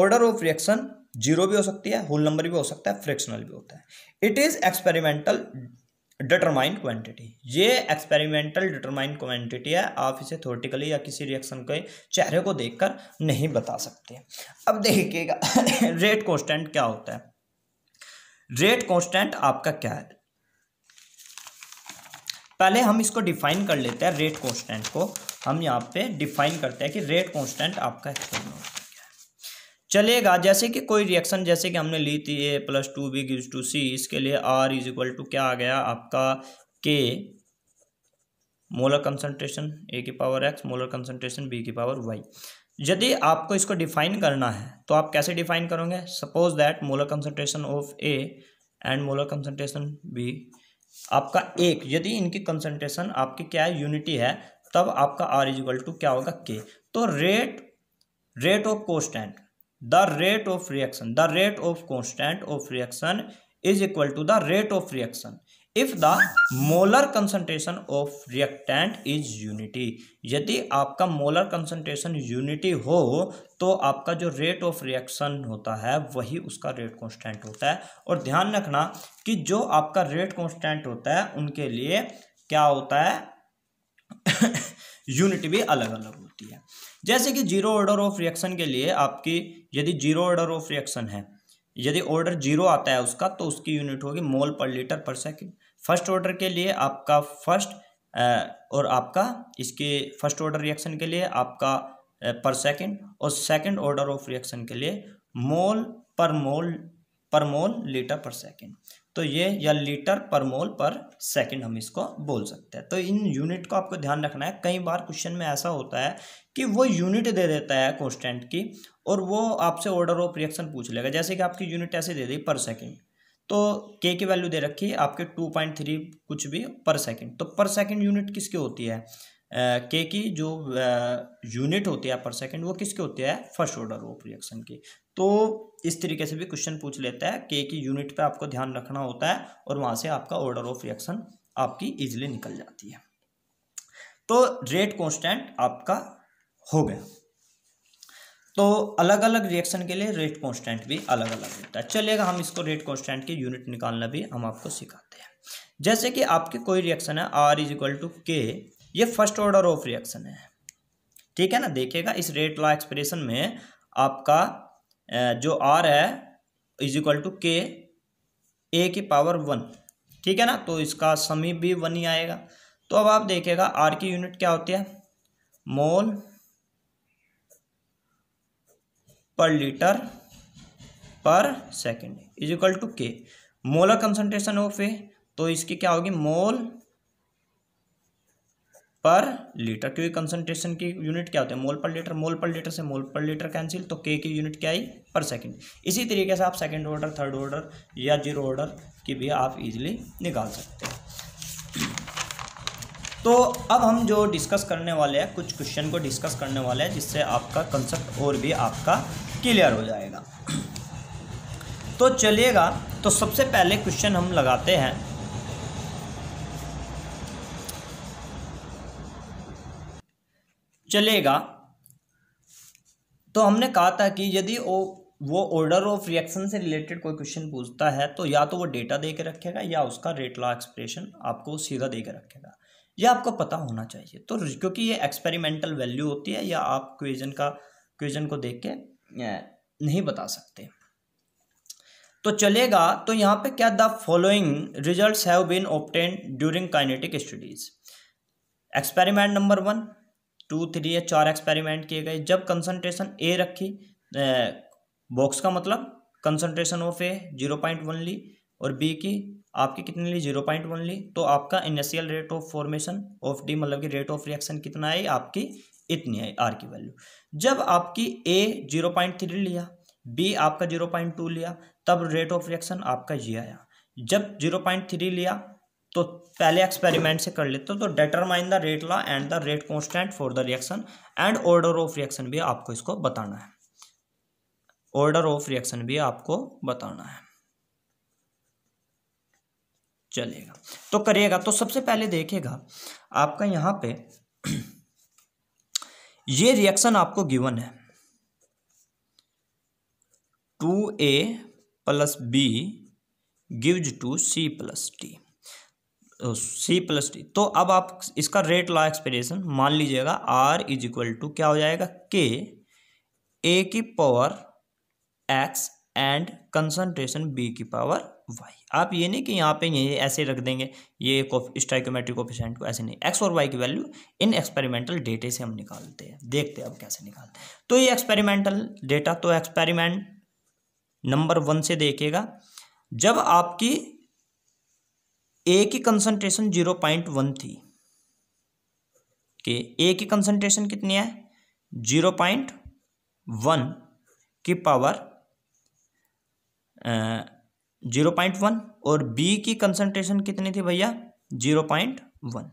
ऑर्डर ऑफ रिएक्शन जीरो भी हो सकती है होल नंबर भी हो सकता है फ्रैक्शनल भी होता है it is experimental determine quantity ये एक्सपेरिमेंटल डिटरमाइन क्वांटिटी है आप इसे थोटिकली या किसी रिएक्शन के चेहरे को देखकर नहीं बता सकते अब देखिएगा रेट कॉन्स्टेंट क्या होता है रेट कॉन्स्टेंट आपका क्या है पहले हम इसको डिफाइन कर लेते हैं रेट कॉन्स्टेंट को हम यहाँ पे डिफाइन करते हैं कि रेट कॉन्स्टेंट आपका क्या होता है चलेगा जैसे कि कोई रिएक्शन जैसे कि हमने ली थी A plus two B gives to C इसके लिए आर इज इक्वल टू क्या आ गया आपका के मोलर कंसंट्रेशन ए की power X molar concentration B की पावर वाई यदि आपको इसको डिफाइन करना है तो आप कैसे डिफाइन करोगे suppose that molar concentration of A and molar concentration B आपका एक यदि इनकी कंसंट्रेशन आपकी क्या है यूनिटी है तब आपका आर इज इक्वल टू क्या होगा के तो rate rate of constant the rate of reaction the rate of constant of reaction is equal to the rate of reaction if the molar concentration of reactant is unity यदि आपका molar concentration unity हो तो आपका जो rate of reaction होता है वही उसका रेट कॉन्स्टेंट होता है और ध्यान रखना कि जो आपका रेट कॉन्स्टेंट होता है उनके लिए क्या होता है यूनिट भी अलग अलग होती है जैसे कि जीरो ऑर्डर ऑफ रिएक्शन के लिए आपकी यदि जीरो ऑर्डर ऑफ रिएक्शन है यदि ऑर्डर जीरो आता है उसका तो उसकी यूनिट होगी मोल per litre per second first order के लिए आपका फर्स्ट और आपका इसके फर्स्ट ऑर्डर रिएक्शन के लिए आपका पर सेकेंड और सेकेंड ऑर्डर ऑफ रिएक्शन के लिए मोल पर मोल पर मोल लीटर पर सेकेंड तो ये या लीटर पर मोल पर सेकंड हम इसको बोल सकते हैं तो इन यूनिट को आपको ध्यान रखना है कई बार क्वेश्चन में ऐसा होता है कि वो यूनिट दे देता है कॉन्स्टेंट की और वो आपसे ऑर्डर ऑफ रिएक्शन पूछ लेगा जैसे कि आपकी यूनिट ऐसे दे दी पर सेकंड तो के की वैल्यू दे रखी है आपके टू पॉइंट थ्री कुछ भी पर सेकेंड तो पर सेकेंड यूनिट किसकी होती है के uh, की जो यूनिट uh, होती है पर सेकंड वो किसकी होती है फर्स्ट ऑर्डर ऑफ रिएक्शन की तो इस तरीके से भी क्वेश्चन पूछ लेता है के की यूनिट पे आपको ध्यान रखना होता है और वहां से आपका ऑर्डर ऑफ रिएक्शन आपकी इजिली निकल जाती है तो रेट कांस्टेंट आपका हो गया तो अलग अलग रिएक्शन के लिए रेट कांस्टेंट भी अलग अलग होता है चलेगा हम इसको रेट कांस्टेंट की यूनिट निकालना भी हम आपको सिखाते हैं जैसे कि आपके कोई रिएक्शन है are is equal to K ये फर्स्ट ऑर्डर ऑफ रिएक्शन है ठीक है ना देखिएगा इस रेट लॉ एक्सप्रेशन में आपका जो आर है is equal to K A की पावर वन ठीक है ना तो इसका समीप भी वन ही आएगा तो अब आप देखिएगा आर की यूनिट क्या होती है मोल per litre per second is equal to K molar concentration of A तो इसकी क्या होगी मोल पर लीटर क्योंकि कंसंट्रेशन की यूनिट क्या होते हैं मोल per litre mole per litre से मोल पर लीटर कैंसिल तो के की यूनिट क्या आई पर सेकंड इसी तरीके से आप सेकंड ऑर्डर थर्ड ऑर्डर या जीरो ऑर्डर की भी आप इजीली निकाल सकते हैं तो अब हम जो डिस्कस करने वाले हैं कुछ क्वेश्चन को डिस्कस करने वाले हैं जिससे आपका कंसेप्ट और भी आपका क्लियर हो जाएगा तो चलिएगा तो सबसे पहले क्वेश्चन हम लगाते हैं चलेगा तो हमने कहा था कि यदि ओ वो ऑर्डर ऑफ रिएक्शन से रिलेटेड कोई क्वेश्चन पूछता है तो या तो वो डेटा दे के रखेगा या उसका रेट लॉ एक्सप्रेशन आपको सीधा दे के रखेगा ये आपको पता होना चाहिए तो क्योंकि ये एक्सपेरिमेंटल वैल्यू होती है या आप क्वेजन का क्वेजन को देख के नहीं बता सकते तो चलेगा तो यहाँ पे क्या the following results have been obtained during kinetic studies experiment number one two three या चार एक्सपेरिमेंट किए गए जब कंसनट्रेशन ए रखी बॉक्स का मतलब concentration of A zero point one ली और बी की आपकी कितनी ली जीरो पॉइंट वन ली तो आपका initial rate of formation of D मतलब कि रेट ऑफ रिएक्शन कितना आई आपकी इतनी आई आर की वैल्यू जब आपकी ए जीरो पॉइंट थ्री लिया बी आपका जीरो पॉइंट टू लिया तब रेट ऑफ रिएक्शन आपका ये आया जब जीरो पॉइंट थ्री लिया तो पहले एक्सपेरिमेंट से कर लेते हो तो determine the rate law and the rate constant for the reaction and order of reaction भी आपको इसको बताना है ऑर्डर ऑफ रिएक्शन भी आपको बताना है चलेगा तो करिएगा तो सबसे पहले देखेगा आपका यहां पे ये रिएक्शन आपको गिवन है two A plus B gives to C plus T C plus T तो अब आप इसका रेट लॉ एक्सप्रेशन मान लीजिएगा आर इज इक्वल टू क्या हो जाएगा के ए की power X and concentration B की पावर वाई आप ये नहीं कि यहाँ पे ये ऐसे रख देंगे ये स्टाइकोमेट्रिक कोफिशेंट को ऐसे नहीं एक्स और वाई की वैल्यू इन एक्सपेरिमेंटल डेटे से हम निकालते हैं देखते हैं अब कैसे निकालते हैं तो ये एक्सपेरिमेंटल डेटा तो एक्सपेरिमेंट नंबर वन से देखिएगा जब आपकी ए की कंसंट्रेशन जीरो पॉइंट वन थी कि ए की कंसंट्रेशन कितनी है जीरो पॉइंट वन की पावर जीरो पॉइंट वन और बी की कंसंट्रेशन कितनी थी भैया जीरो पॉइंट वन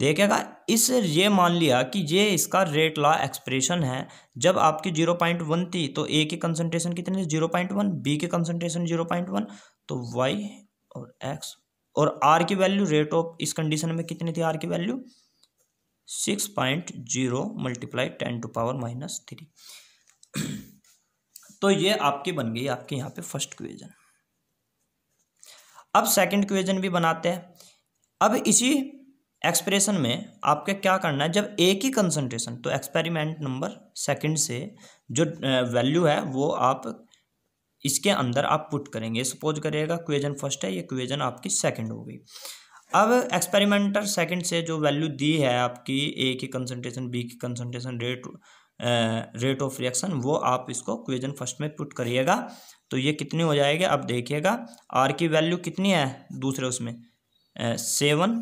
देखिएगा इस ये मान लिया कि ये इसका रेट लॉ एक्सप्रेशन है जब आपकी जीरो पॉइंट वन थी तो ए की कंसंट्रेशन कितनी थी जीरो पॉइंट वन बी की कंसंट्रेशन जीरो पॉइंट वन तो वाई और एक्स और आर की वैल्यू रेट ऑफ इस कंडीशन में कितनी थी आर की value six point zero multiply ten to power minus three तो ये आपकी बन गई आपके यहाँ पे फर्स्ट क्वेजन अब सेकंड क्वेजन भी बनाते हैं अब इसी एक्सप्रेशन में आपके क्या करना है जब एक ही कंसंट्रेशन तो एक्सपेरिमेंट नंबर सेकंड से जो वैल्यू है वो आप इसके अंदर आप पुट करेंगे सपोज करिएगा क्वेजन फर्स्ट है ये क्वेजन आपकी सेकंड हो गई अब एक्सपेरिमेंटर सेकंड से जो वैल्यू दी है आपकी ए की कंसनट्रेशन बी की concentration rate rate of reaction वो आप इसको क्वेजन फर्स्ट में पुट करिएगा तो ये कितनी हो जाएगी अब देखिएगा आर की वैल्यू कितनी है दूसरे उसमें seven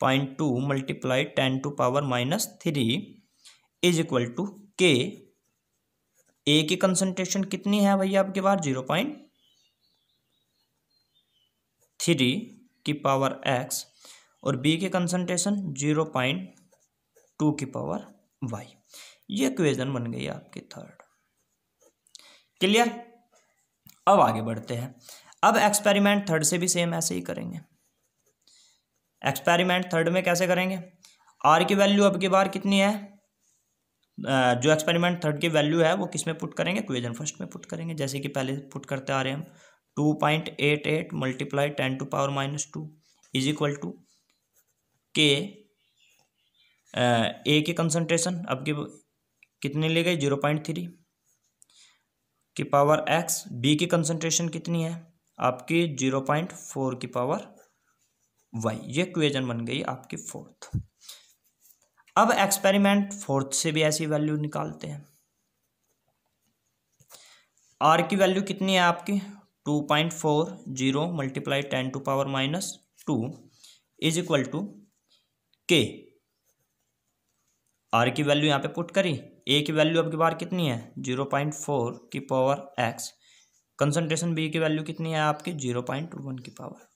point two multiply ten to power minus three is equal to K A की कंसंट्रेशन कितनी है भैया आपके पास जीरो पॉइंट थ्री की पावर एक्स और बी की कंसंट्रेशन जीरो पॉइंट टू की पावर वाई ये क्वेश्चन बन गई आपकी थर्ड क्लियर अब आगे बढ़ते हैं अब एक्सपेरिमेंट थर्ड से भी सेम ऐसे ही करेंगे एक्सपेरिमेंट थर्ड में कैसे करेंगे आर की वैल्यू अब की बार कितनी है जो एक्सपेरिमेंट थर्ड की वैल्यू है वो किस में पुट करेंगे क्वेजन फर्स्ट में पुट करेंगे जैसे कि पहले पुट करते आ रहे हैं हम two point eight eight multiply ten to power minus two is equal to K A की कंसनट्रेशन अब की कितनी ले गई जीरो पॉइंट थ्री की पावर एक्स बी की कंसनट्रेशन कितनी है आपकी जीरो पॉइंट फोर की पावर वाई ये क्वेजन बन गई आपकी फोर्थ अब एक्सपेरिमेंट फोर्थ से भी ऐसी वैल्यू निकालते हैं आर की वैल्यू कितनी है आपकी two point four zero multiply ten to power minus two is equal to K R की वैल्यू यहाँ पे पुट करी ए की वैल्यू अब की बार कितनी है जीरो पॉइंट फोर की पावर एक्स कंसनट्रेशन बी की वैल्यू कितनी है आपकी जीरो पॉइंट वन की पावर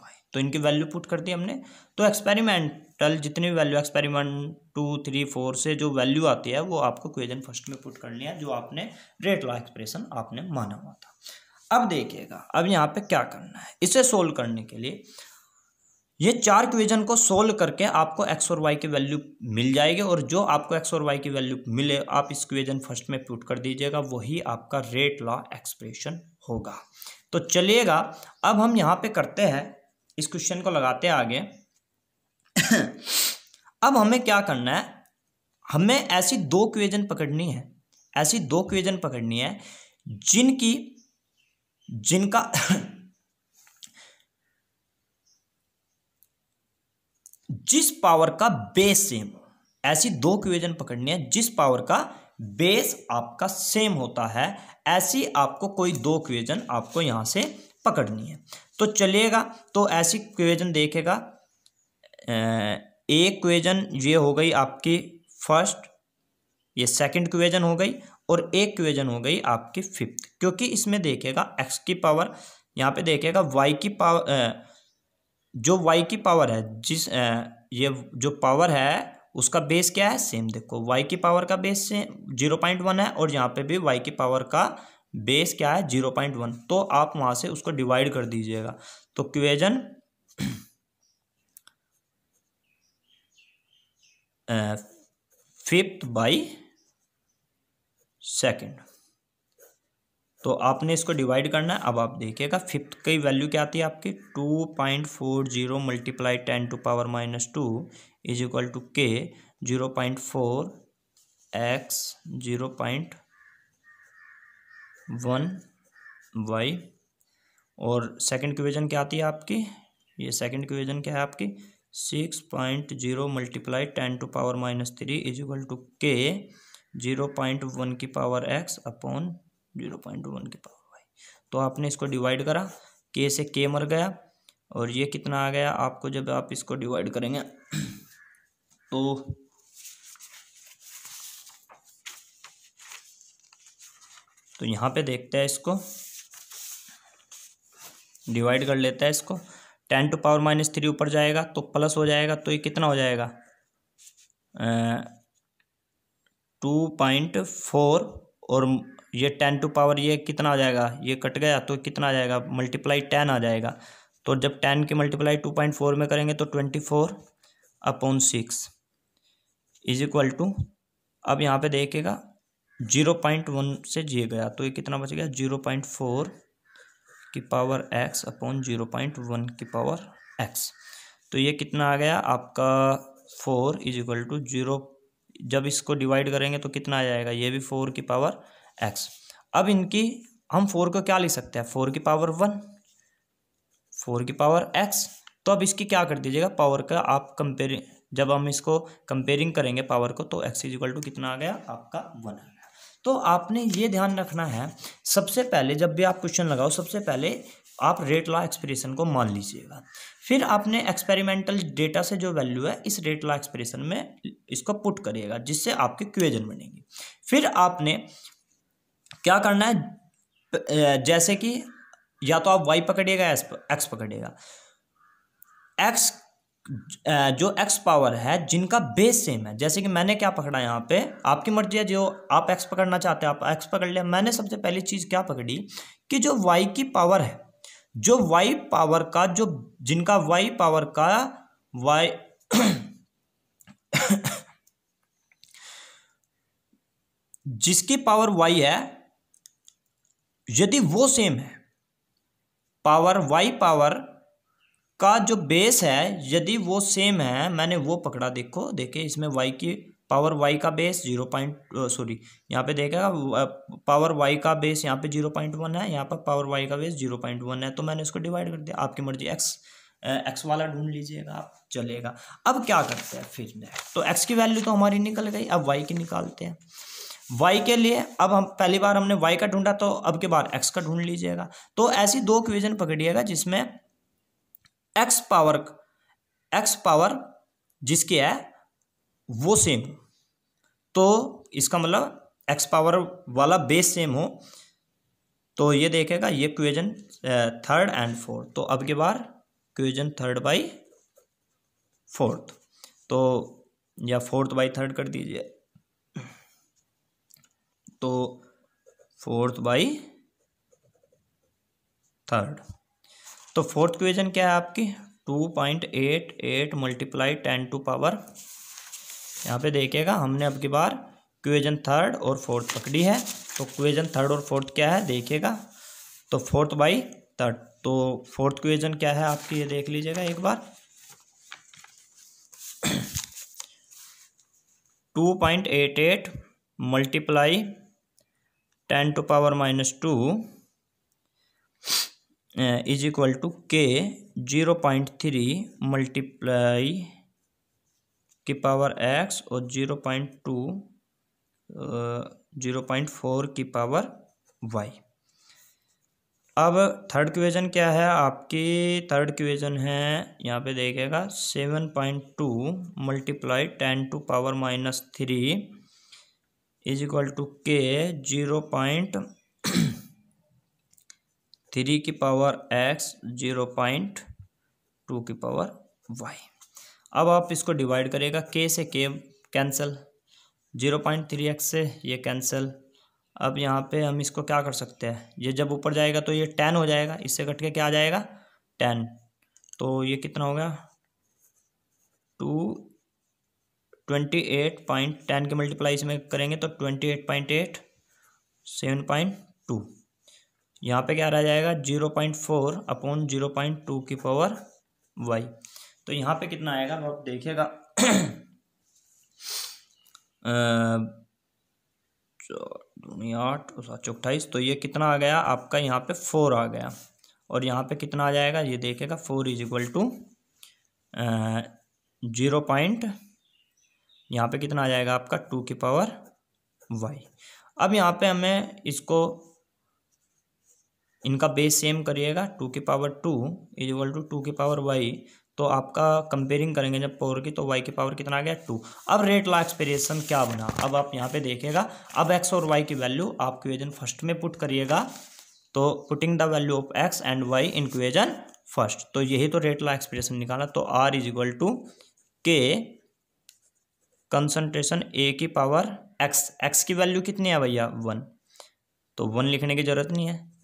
वाई तो इनकी वैल्यू पुट कर दी हमने तो एक्सपेरिमेंट टल जितने भी value experiment two three four से जो वैल्यू आती है वो आपको क्वेश्चन फर्स्ट में पुट करनी है जो आपने रेट लॉ एक्सप्रेशन आपने माना हुआ था अब देखिएगा अब यहाँ पे क्या करना है इसे सोल्व करने के लिए ये चार क्वेश्चन को सोल्व करके आपको एक्स और वाई की वैल्यू मिल जाएगी और जो आपको एक्स और वाई की वैल्यू मिले आप इस क्वेश्चन फर्स्ट में पुट कर दीजिएगा वही आपका रेट लॉ एक्सप्रेशन होगा तो चलिएगा अब हम यहाँ पे करते हैं इस क्वेश्चन को लगाते हैं आगे अब हमें क्या करना है हमें ऐसी दो क्वेजन पकड़नी है ऐसी दो क्वेजन पकड़नी है जिनकी जिनका जिस पावर का बेस सेम ऐसी दो क्वेजन पकड़नी है जिस पावर का बेस आपका सेम होता है ऐसी आपको कोई दो क्वेजन आपको यहां से पकड़नी है तो चलिएगा तो ऐसी क्वेजन देखेगा एक क्वेजन ये हो गई आपकी फर्स्ट ये सेकंड क्वेजन हो गई और एक क्वेजन हो गई आपकी फिफ्थ क्योंकि इसमें देखेगा एक्स की पावर यहाँ पे देखेगा वाई की पावर जो वाई की पावर है जिस ये जो पावर है उसका बेस क्या है सेम देखो वाई की पावर का base same zero point one है और यहाँ पे भी वाई की पावर का बेस क्या है जीरो पॉइंट वन तो आप वहाँ से उसको डिवाइड कर दीजिएगा तो क्वेजन फिफ्थ बाई सेकेंड तो आपने इसको डिवाइड करना है अब आप देखिएगा फिफ्थ की वैल्यू क्या आती है आपकी two point four zero multiply ten to power minus two is equal to K zero point four X zero point one Y और सेकंड क्वेश्चन क्या आती है आपकी ये सेकंड क्वेश्चन क्या है आपकी six point zero multiply ten to power minus three is equal to K zero point one की power X upon zero point one की पावर वाई तो आपने इसको डिवाइड करा के से के मर गया और ये कितना आ गया आपको जब आप इसको डिवाइड करेंगे तो तो यहाँ पे देखते हैं इसको डिवाइड कर लेता है इसको ten to power minus three ऊपर जाएगा तो प्लस हो जाएगा तो ये कितना हो जाएगा टू पॉइंट फोर और ये टेन टू पावर ये कितना आ जाएगा ये कट गया तो कितना आ जाएगा मल्टीप्लाई टेन आ जाएगा तो जब टेन की मल्टीप्लाई टू पॉइंट फोर में करेंगे तो twenty four upon six is equal to अब यहाँ पे देखिएगा जीरो पॉइंट वन से जिए गया तो ये कितना बच गया जीरो पॉइंट फोर की power X upon zero point one की पावर एक्स तो ये कितना आ गया आपका four is equal to zero जब इसको डिवाइड करेंगे तो कितना आ जाएगा ये भी फोर की पावर एक्स अब इनकी हम फोर को क्या ले सकते हैं फोर की पावर वन फोर की पावर एक्स तो अब इसकी क्या कर दीजिएगा पावर का आप कंपेयरिंग जब हम इसको कंपेयरिंग करेंगे पावर को तो एक्स इज इक्वल टू कितना आ गया आपका वन तो आपने ये ध्यान रखना है सबसे पहले जब भी आप क्वेश्चन लगाओ सबसे पहले आप रेट लॉ एक्सप्रेशन को मान लीजिएगा फिर आपने एक्सपेरिमेंटल डेटा से जो वैल्यू है इस रेट लॉ एक्सप्रेशन में इसको पुट करिएगा जिससे आपकी क्वेजन बनेगी फिर आपने क्या करना है जैसे कि या तो आप वाई पकड़िएगा एक्स पकड़िएगा एक्स जो एक्स पावर है जिनका बेस सेम है जैसे कि मैंने क्या पकड़ा यहाँ पे आपकी मर्जी है जो आप एक्स पकड़ना चाहते हैं आप एक्स पकड़ लिया मैंने सबसे पहली चीज़ क्या पकड़ी कि जो वाई की पावर है जो वाई पावर का जो जिनका वाई पावर का वाई जिसकी पावर वाई है यदि वो सेम है पावर वाई पावर का जो बेस है यदि वो सेम है मैंने वो पकड़ा देखो देखे इसमें वाई की पावर वाई का बेस जीरो पॉइंट सॉरी यहाँ पे देखेगा पावर वाई का बेस यहाँ पे जीरो पॉइंट वन है यहाँ पर पावर वाई का बेस जीरो पॉइंट वन है तो मैंने इसको डिवाइड कर दिया आपकी मर्जी एक्स एक्स वाला ढूंढ लीजिएगा आप चलेगा अब क्या करते हैं फिर नेक्स्ट तो एक्स की वैल्यू तो हमारी निकल गई अब वाई की निकालते हैं वाई के लिए अब हम पहली बार हमने वाई का ढूंढा तो अब के बार एक्स का ढूंढ लीजिएगा तो ऐसी दो क्वेश्चन पकड़िएगा जिसमें एक्स पावर एक्स पावर जिसके है वो सेम तो इसका मतलब एक्स पावर वाला बेस सेम हो तो ये देखेगा ये क्वेजन थर्ड एंड फोर्थ तो अब के बार क्वेजन थर्ड बाई फोर्थ तो या फोर्थ बाई थर्ड कर दीजिए तो फोर्थ बाई थर्ड तो फोर्थ क्वेश्चन क्या है आपकी two point eight eight multiply ten to power यहाँ पे देखिएगा हमने अब की बार क्वेश्चन थर्ड और फोर्थ पकड़ी है तो क्वेश्चन थर्ड और फोर्थ क्या है देखिएगा तो फोर्थ बाई थर्ड तो फोर्थ क्वेश्चन क्या है आपकी ये देख लीजिएगा एक बार two point eight eight multiply ten to power minus two is equal to K zero point three multiply की पावर एक्स और zero point two zero point four की पावर वाई अब थर्ड क्वेश्चन क्या है आपकी थर्ड क्वेश्चन है यहाँ पे देखेगा seven point two multiply ten to power minus three is equal to K zero point three की power X zero point two की पावर वाई अब आप इसको डिवाइड करेगा के से K cancel zero point three X से ये cancel अब यहाँ पे हम इसको क्या कर सकते हैं ये जब ऊपर जाएगा तो ये टेन हो जाएगा इससे कट के क्या आ जाएगा टेन तो ये कितना हो गया two twenty eight point ten के मल्टीप्लाई इसमें करेंगे तो twenty eight point eight seven point two यहाँ पे क्या रह जाएगा zero point four upon zero point two की पावर वाई तो यहाँ पे कितना आएगा आप देखिएगा आठ चौठाईस तो ये कितना आ गया आपका यहाँ पे फोर आ गया और यहाँ पे कितना आ जाएगा ये देखेगा four is equal to zero point यहाँ पे कितना आ जाएगा आपका टू की पावर वाई अब यहाँ पे हमें इसको इनका बेस सेम करिएगा टू के power two is equal to two के पावर वाई तो आपका कंपेयरिंग करेंगे जब पावर की तो वाई की पावर कितना आ गया टू अब रेट लॉ एक्सपेरिएशन क्या बना अब आप यहाँ पे देखिएगा अब एक्स और वाई की वैल्यू आप क्वेजन फर्स्ट में पुट करिएगा तो putting the value of X and Y in question first तो यही तो रेट लॉ एक्सपेरिएशन निकाला तो R is equal to K concentration A की पावर एक्स एक्स की वैल्यू कितनी है भैया वन तो वन लिखने की जरूरत नहीं है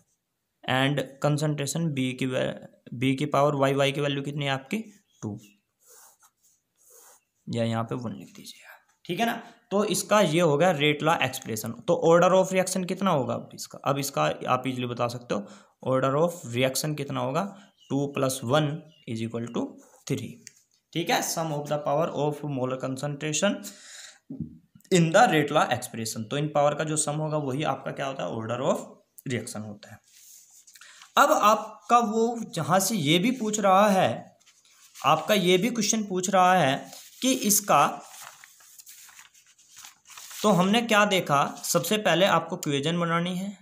एंड कंसंट्रेशन बी की बी की पावर वाई वाई की वैल्यू कितनी है आपकी टू या यहाँ पे वन लिख दीजिएगा ठीक है ना तो इसका ये हो गया लॉ एक्सप्रेशन तो ऑर्डर ऑफ रिएक्शन कितना होगा अब इसका अब इसका आप इजिली बता सकते हो ऑर्डर ऑफ रिएक्शन कितना होगा two plus one is equal to three ठीक है sum of the power of molar concentration in the rate law expression तो इन पावर का जो सम होगा वही आपका क्या होता है ऑर्डर ऑफ रिएक्शन होता है अब आपका वो जहाँ से ये भी पूछ रहा है आपका ये भी क्वेश्चन पूछ रहा है कि इसका तो हमने क्या देखा सबसे पहले आपको क्वेजन बनानी है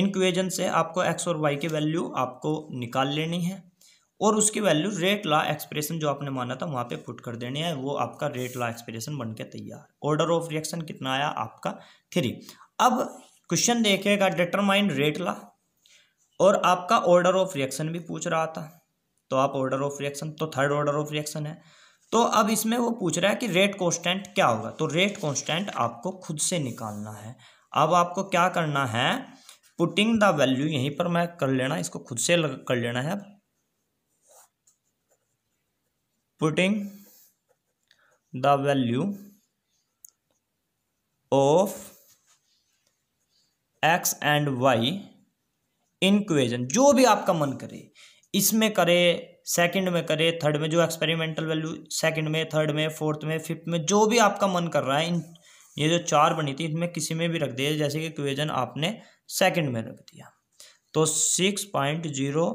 इन क्वेजन से आपको एक्स और वाई की वैल्यू आपको निकाल लेनी है और उसकी वैल्यू रेट ला एक्सप्रेशन जो आपने माना था वहाँ पे पुट कर देनी है वो आपका रेट ला एक्सप्रेशन बन के तैयार ऑर्डर ऑफ रिएक्शन कितना आया आपका थ्री अब क्वेश्चन देखेगा डिटरमाइन रेट ला और आपका ऑर्डर ऑफ रिएक्शन भी पूछ रहा था तो आप ऑर्डर ऑफ रिएक्शन तो थर्ड ऑर्डर ऑफ रिएक्शन है तो अब इसमें वो पूछ रहा है कि रेट कॉन्स्टेंट क्या होगा तो रेट कॉन्स्टेंट आपको खुद से निकालना है अब आपको क्या करना है पुटिंग द वैल्यू यहीं पर मैं कर लेना इसको खुद से कर लेना है putting the value of X and Y in question जो भी आपका मन करे इसमें करे सेकंड में करे थर्ड में जो एक्सपेरिमेंटल वैल्यू सेकंड में थर्ड में फोर्थ में फिफ्थ में जो भी आपका मन कर रहा है इन ये जो चार बनी थी इनमें किसी में भी रख दिया जैसे कि क्वेजन आपने सेकंड में रख दिया तो six point zero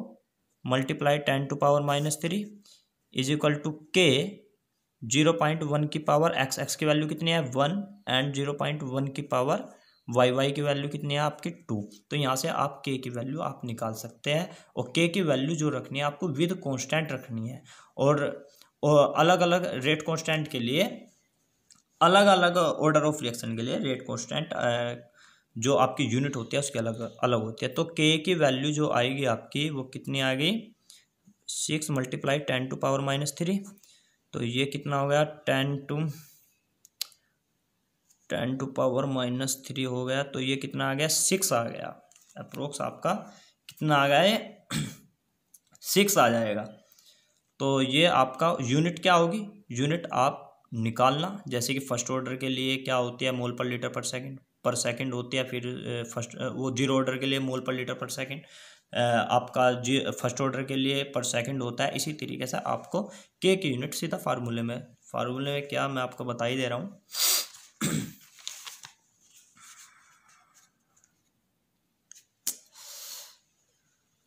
multiply ten to power minus three is equal to K zero point one की पावर एक्स एक्स की वैल्यू कितनी है one and zero point one की पावर वाई वाई की वैल्यू कितनी है आपकी टू तो यहाँ से आप के की वैल्यू आप निकाल सकते हैं और के की वैल्यू जो रखनी है आपको विद कांस्टेंट रखनी है और, और अलग अलग रेट कांस्टेंट के लिए अलग अलग ऑर्डर ऑफ रिएक्शन के लिए रेट कांस्टेंट जो आपकी यूनिट होती है उसके अलग अलग होती है तो के की वैल्यू जो आएगी आपकी वो कितनी आ गई six multiply ten to power minus three तो ये कितना हो गया ten to ten to power minus three हो गया तो ये कितना आ गया सिक्स आ गया अप्रोक्स आपका कितना आ गया ये सिक्स आ जाएगा तो ये आपका यूनिट क्या होगी यूनिट आप निकालना जैसे कि फर्स्ट ऑर्डर के लिए क्या होती है मोल पर लीटर पर सेकंड पर सेकंड होती है फिर फर्स्ट वो जीरो ऑर्डर के लिए मोल पर लीटर पर सेकंड आपका जी फर्स्ट ऑर्डर के लिए पर सेकंड होता है इसी तरीके से आपको के के यूनिट सीधा फार्मूले में फार्मूले में क्या मैं आपको बता ही दे रहा हूँ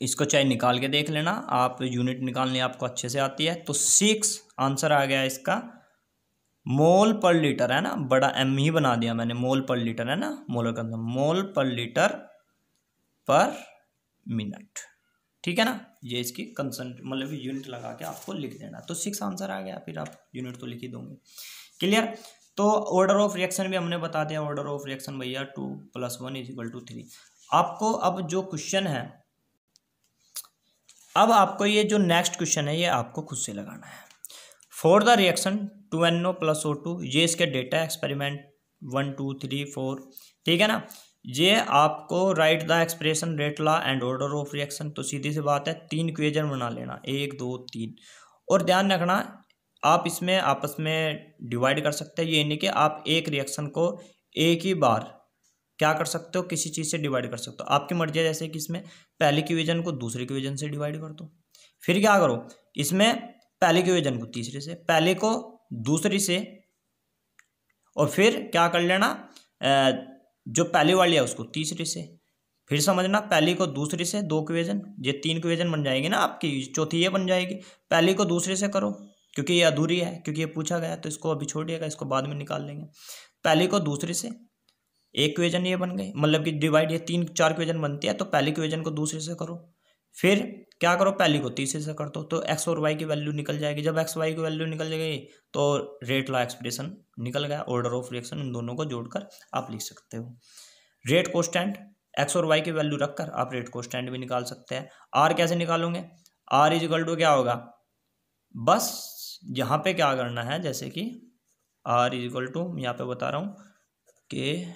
इसको चाहे निकाल के देख लेना आप यूनिट निकालने आपको अच्छे से आती है तो सिक्स आंसर आ गया इसका मोल पर लीटर है ना बड़ा एम ही बना दिया मैंने मोल पर लीटर है ना मोलर मतलब मोल पर लीटर पर मिनट ठीक है ना ये इसकी कंसन मतलब यूनिट लगा के आपको लिख देना तो सिक्स आंसर आ गया फिर आप यूनिट तो लिख ही दोगे क्लियर तो ऑर्डर ऑफ रिएक्शन भी हमने बता दिया ऑर्डर ऑफ रिएक्शन भैया two plus one is equal to three आपको अब जो क्वेश्चन है अब आपको ये जो नेक्स्ट क्वेश्चन है ये आपको खुद से लगाना है for the reaction two N O plus O two ये इसके data experiment one two three four ठीक है ना ये आपको write the expression rate law and order of reaction तो सीधी सी बात है तीन क्वेजन बना लेना एक दो तीन और ध्यान रखना आप इसमें आपस में डिवाइड कर सकते हैं ये नहीं कि आप एक रिएक्शन को एक ही बार क्या कर सकते हो किसी चीज़ से डिवाइड कर सकते हो आपकी मर्जी है जैसे कि इसमें पहले की विजन को दूसरे विजन से डिवाइड कर दो फिर क्या करो इसमें पहले विजन को तीसरे से पहले को दूसरी से और फिर क्या कर लेना जो पहली वाली है उसको तीसरी से फिर समझना पहली को दूसरी से दो क्वेजन ये तीन क्वेजन बन जाएंगे ना आपकी चौथी ये बन जाएगी पहली को दूसरे से करो क्योंकि ये अधूरी है क्योंकि ये पूछा गया तो इसको अभी छोड़िएगा इसको बाद में निकाल लेंगे पहली को दूसरे से एक क्वेश्चन ये बन गए मतलब कि डिवाइड ये तीन चार क्वेश्चन बनते हैं तो पहले क्वेश्चन को दूसरे से करो फिर क्या करो पहली को तीसरे से कर दो तो एक्स और वाई की वैल्यू निकल जाएगी जब एक्स वाई की वैल्यू निकल जाएगी तो रेट लॉ एक्सप्रेशन निकल गया ऑर्डर ऑफ रिएक्शन इन दोनों को जोड़कर आप लिख सकते हो रेट कॉन्स्टेंट एक्स और वाई की वैल्यू रखकर आप रेट कॉन्स्टेंट भी निकाल सकते हैं आर कैसे निकालोगे आर इजिकल टू क्या होगा बस यहाँ पे क्या करना है जैसे कि आर इजिकल टू यहाँ पे बता रहा हूँ कि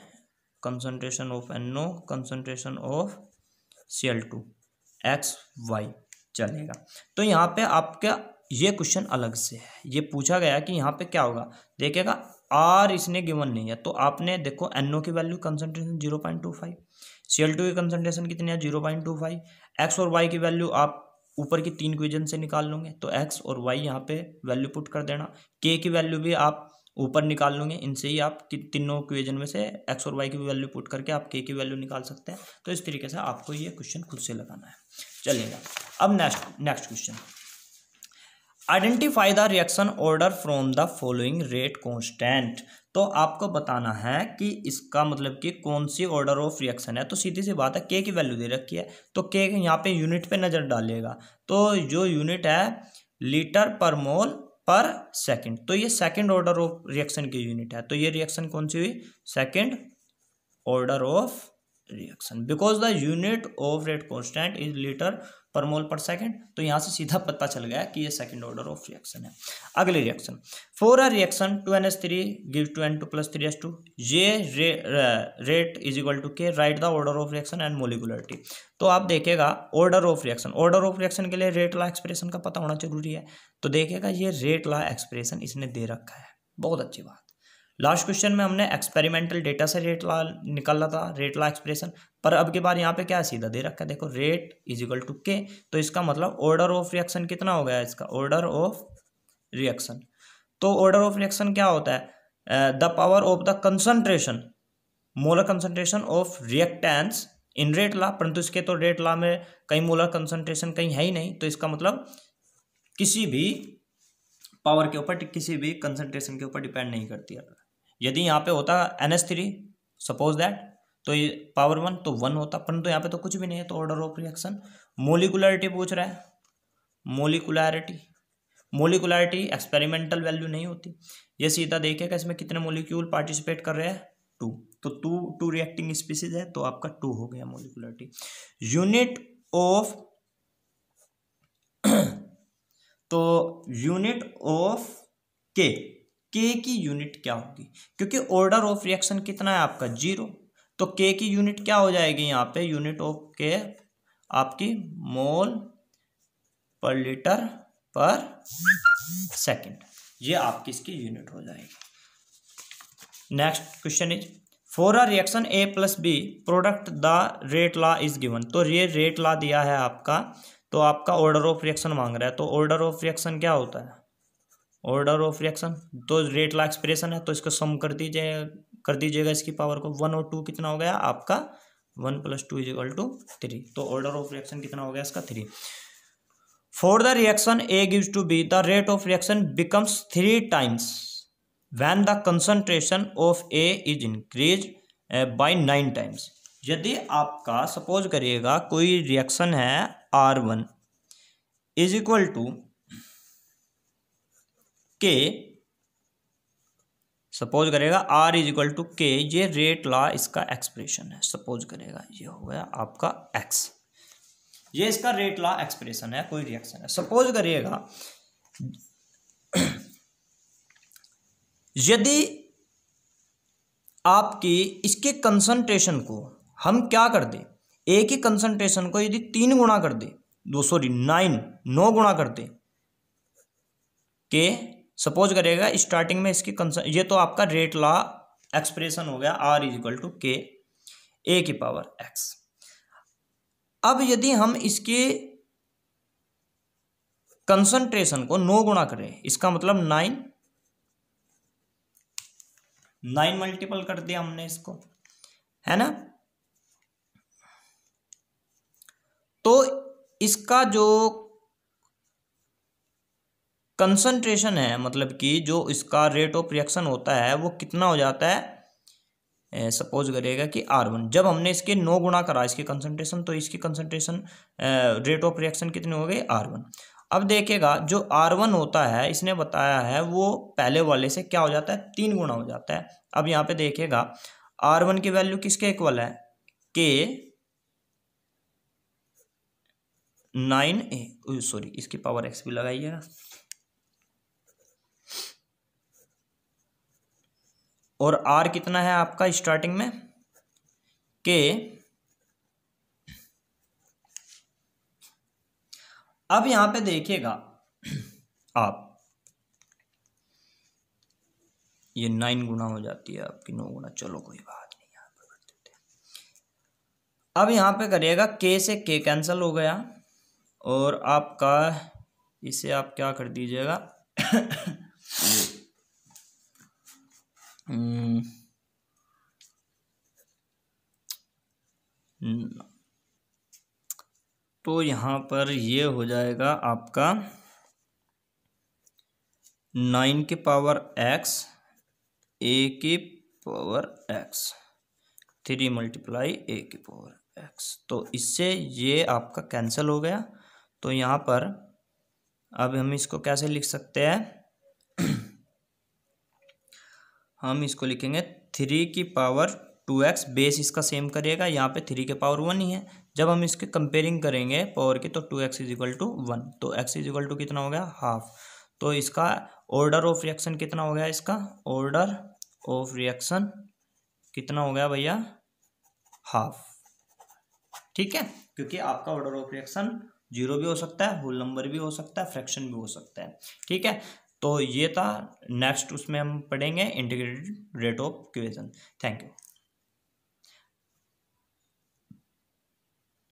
concentration of concentration concentration of C L two X Y चलेगा तो यहाँ पे आपका ये क्वेश्चन अलग से है ये पूछा गया कि यहाँ पे क्या होगा देखिएगा आर इसने गिवन नहीं है तो आपने देखो एनओ की value concentration zero point two five C L two की कंसनट्रेशन कितनी है zero point two five X और वाई की वैल्यू आप ऊपर की तीन क्वेश्चन से निकाल लोगे तो एक्स और वाई यहाँ पे वैल्यू पुट कर देना के की वैल्यू भी आप ऊपर निकाल लोगे इनसे ही आप तीनों क्वेजन में से एक्स और वाई की वैल्यू पुट करके आप के की वैल्यू निकाल सकते हैं तो इस तरीके से आपको ये क्वेश्चन खुद से लगाना है चलेगा अब next next question identify the reaction order from the following rate constant तो आपको बताना है कि इसका मतलब कि कौन सी ऑर्डर ऑफ रिएक्शन है तो सीधी सी बात है के की वैल्यू दे रखी है तो के यहाँ पे यूनिट पे नज़र डालेगा तो जो यूनिट है लीटर पर मोल पर सेकंड तो ये सेकंड ऑर्डर ऑफ रिएक्शन की यूनिट है तो ये रिएक्शन कौन सी हुई second order of reaction because the unit of rate constant is litre per mole पर सेकेंड तो यहाँ से सीधा पता चल गया कि ये सेकेंड ऑर्डर ऑफ रिएक्शन है अगले reaction for R reaction two N S three give two N two plus three S two ये rate is equal to K write the order of reaction and molecularity तो आप देखेगा order of reaction order of reaction के लिए rate law expression का पता होना जरूरी है तो देखेगा ये रेट ला एक्सप्रेशन इसने दे रखा है बहुत अच्छी बात लास्ट क्वेश्चन में हमने एक्सपेरिमेंटल डेटा से रेट ला निकाला था रेट ला एक्सप्रेशन पर अब के बाद यहाँ पे क्या है सीधा दे रखा है देखो रेट इज इक्वल टू के तो इसका मतलब ऑर्डर ऑफ रिएक्शन कितना हो गया इसका ऑर्डर ऑफ रिएक्शन तो ऑर्डर ऑफ रिएक्शन क्या होता है the power of the concentration molar concentration of reactants in rate law परंतु इसके तो रेट ला में कहीं मोलर कंसनट्रेशन कहीं है ही नहीं तो इसका मतलब किसी भी पावर के ऊपर किसी भी कंसनट्रेशन के ऊपर डिपेंड नहीं करती है यदि यहाँ पे होता N S three suppose that तो ये पावर वन तो वन होता परंतु तो यहाँ पे तो कुछ भी नहीं है तो ऑर्डर ऑफ रिएक्शन मोलिकुलरिटी पूछ रहा है मोलिकुलरिटी मोलिकुलरिटी एक्सपेरिमेंटल वैल्यू नहीं होती ये सीधा देखेगा इसमें कितने मोलिक्यूल पार्टिसिपेट कर रहे हैं टू तो टू टू रिएक्टिंग स्पीसीज है तो आपका टू हो गया मोलिकुलरिटी यूनिट ऑफ तो यूनिट ऑफ के के की यूनिट क्या होगी क्योंकि ऑर्डर ऑफ रिएक्शन कितना है आपका जीरो तो के की यूनिट क्या हो जाएगी यहाँ पे यूनिट ऑफ के आपकी मोल पर लीटर पर सेकंड ये आपकी इसकी यूनिट हो जाएगी next question is for a reaction A plus B product the rate law is given तो ये रेट लॉ दिया है आपका तो आपका ऑर्डर ऑफ रिएक्शन मांग रहा है तो ऑर्डर ऑफ रिएक्शन क्या होता है ऑर्डर ऑफ रिएक्शन तो रेट ला एक्सप्रेशन है तो इसको सम कर दीजिए कर दीजिएगा इसकी पावर को वन और टू कितना हो गया आपका one plus two equal to three तो ऑर्डर ऑफ रिएक्शन कितना हो गया इसका three for the reaction A gives two B the rate of reaction becomes three times when the concentration of A is increase by nine times यदि आपका suppose करिएगा कोई reaction है R one is equal to K suppose करेगा R is equal to K ये rate ला इसका expression है suppose करेगा ये हो गया आपका एक्स ये इसका रेट ला एक्सप्रेशन है कोई रिएक्शन है सपोज करेगा यदि आपकी इसके कंसंट्रेशन को हम क्या कर दे एक ही कंसंट्रेशन को यदि तीन गुणा कर दे दो सॉरी नाइन नौ गुणा कर दे के सपोज करेगा स्टार्टिंग में इसकी कंसर्न ये तो आपका रेट लॉ एक्सप्रेशन हो गया are is equal to K A की पावर एक्स अब यदि हम इसके कंसंट्रेशन को नो गुणा करें इसका मतलब नाइन नाइन मल्टीपल कर दिया हमने इसको है ना तो इसका जो कंसंट्रेशन है मतलब कि जो इसका रेट ऑफ रिएक्शन होता है वो कितना हो जाता है सपोज करेगा कि आर वन जब हमने इसके नौ गुणा करा इसकी कंसंट्रेशन तो इसकी कंसनट्रेशन रेट ऑफ रिएक्शन कितनी हो गई आर वन अब देखेगा जो आर वन होता है इसने बताया है वो पहले वाले से क्या हो जाता है तीन गुणा हो जाता है अब यहाँ पे देखेगा आर वन की वैल्यू किसके इक्वल है के नाइन ए सॉरी इसकी पावर एक्स भी लगाइएगा और आर कितना है आपका स्टार्टिंग में के अब यहां पे देखिएगा आप ये नाइन गुना हो जाती है आपकी नौ गुना चलो कोई बात नहीं यहां पर कर देते अब यहां पे करिएगा के से के कैंसिल हो गया और आपका इसे आप क्या कर दीजिएगा Mm. Mm. तो यहाँ पर ये हो जाएगा आपका नाइन के पावर एक्स ए के power X three multiply A के पावर एक्स तो इससे ये आपका कैंसिल हो गया तो यहाँ पर अब हम इसको कैसे लिख सकते हैं हम इसको लिखेंगे थ्री की पावर टू एक्स बेस इसका सेम करेगा यहाँ पे थ्री के पावर वन ही है जब हम इसके कंपेयरिंग करेंगे पावर की तो two X is equal to one तो एक्स इज इक्वल टू कितना हो गया हाफ तो इसका ऑर्डर ऑफ रिएक्शन कितना हो गया इसका ऑर्डर ऑफ रिएक्शन कितना हो गया भैया हाफ ठीक है क्योंकि आपका ऑर्डर ऑफ रिएक्शन जीरो भी हो सकता है होल नंबर भी हो सकता है फ्रैक्शन भी हो सकता है ठीक है तो ये था नेक्स्ट उसमें हम पढ़ेंगे integrated rate of question thank you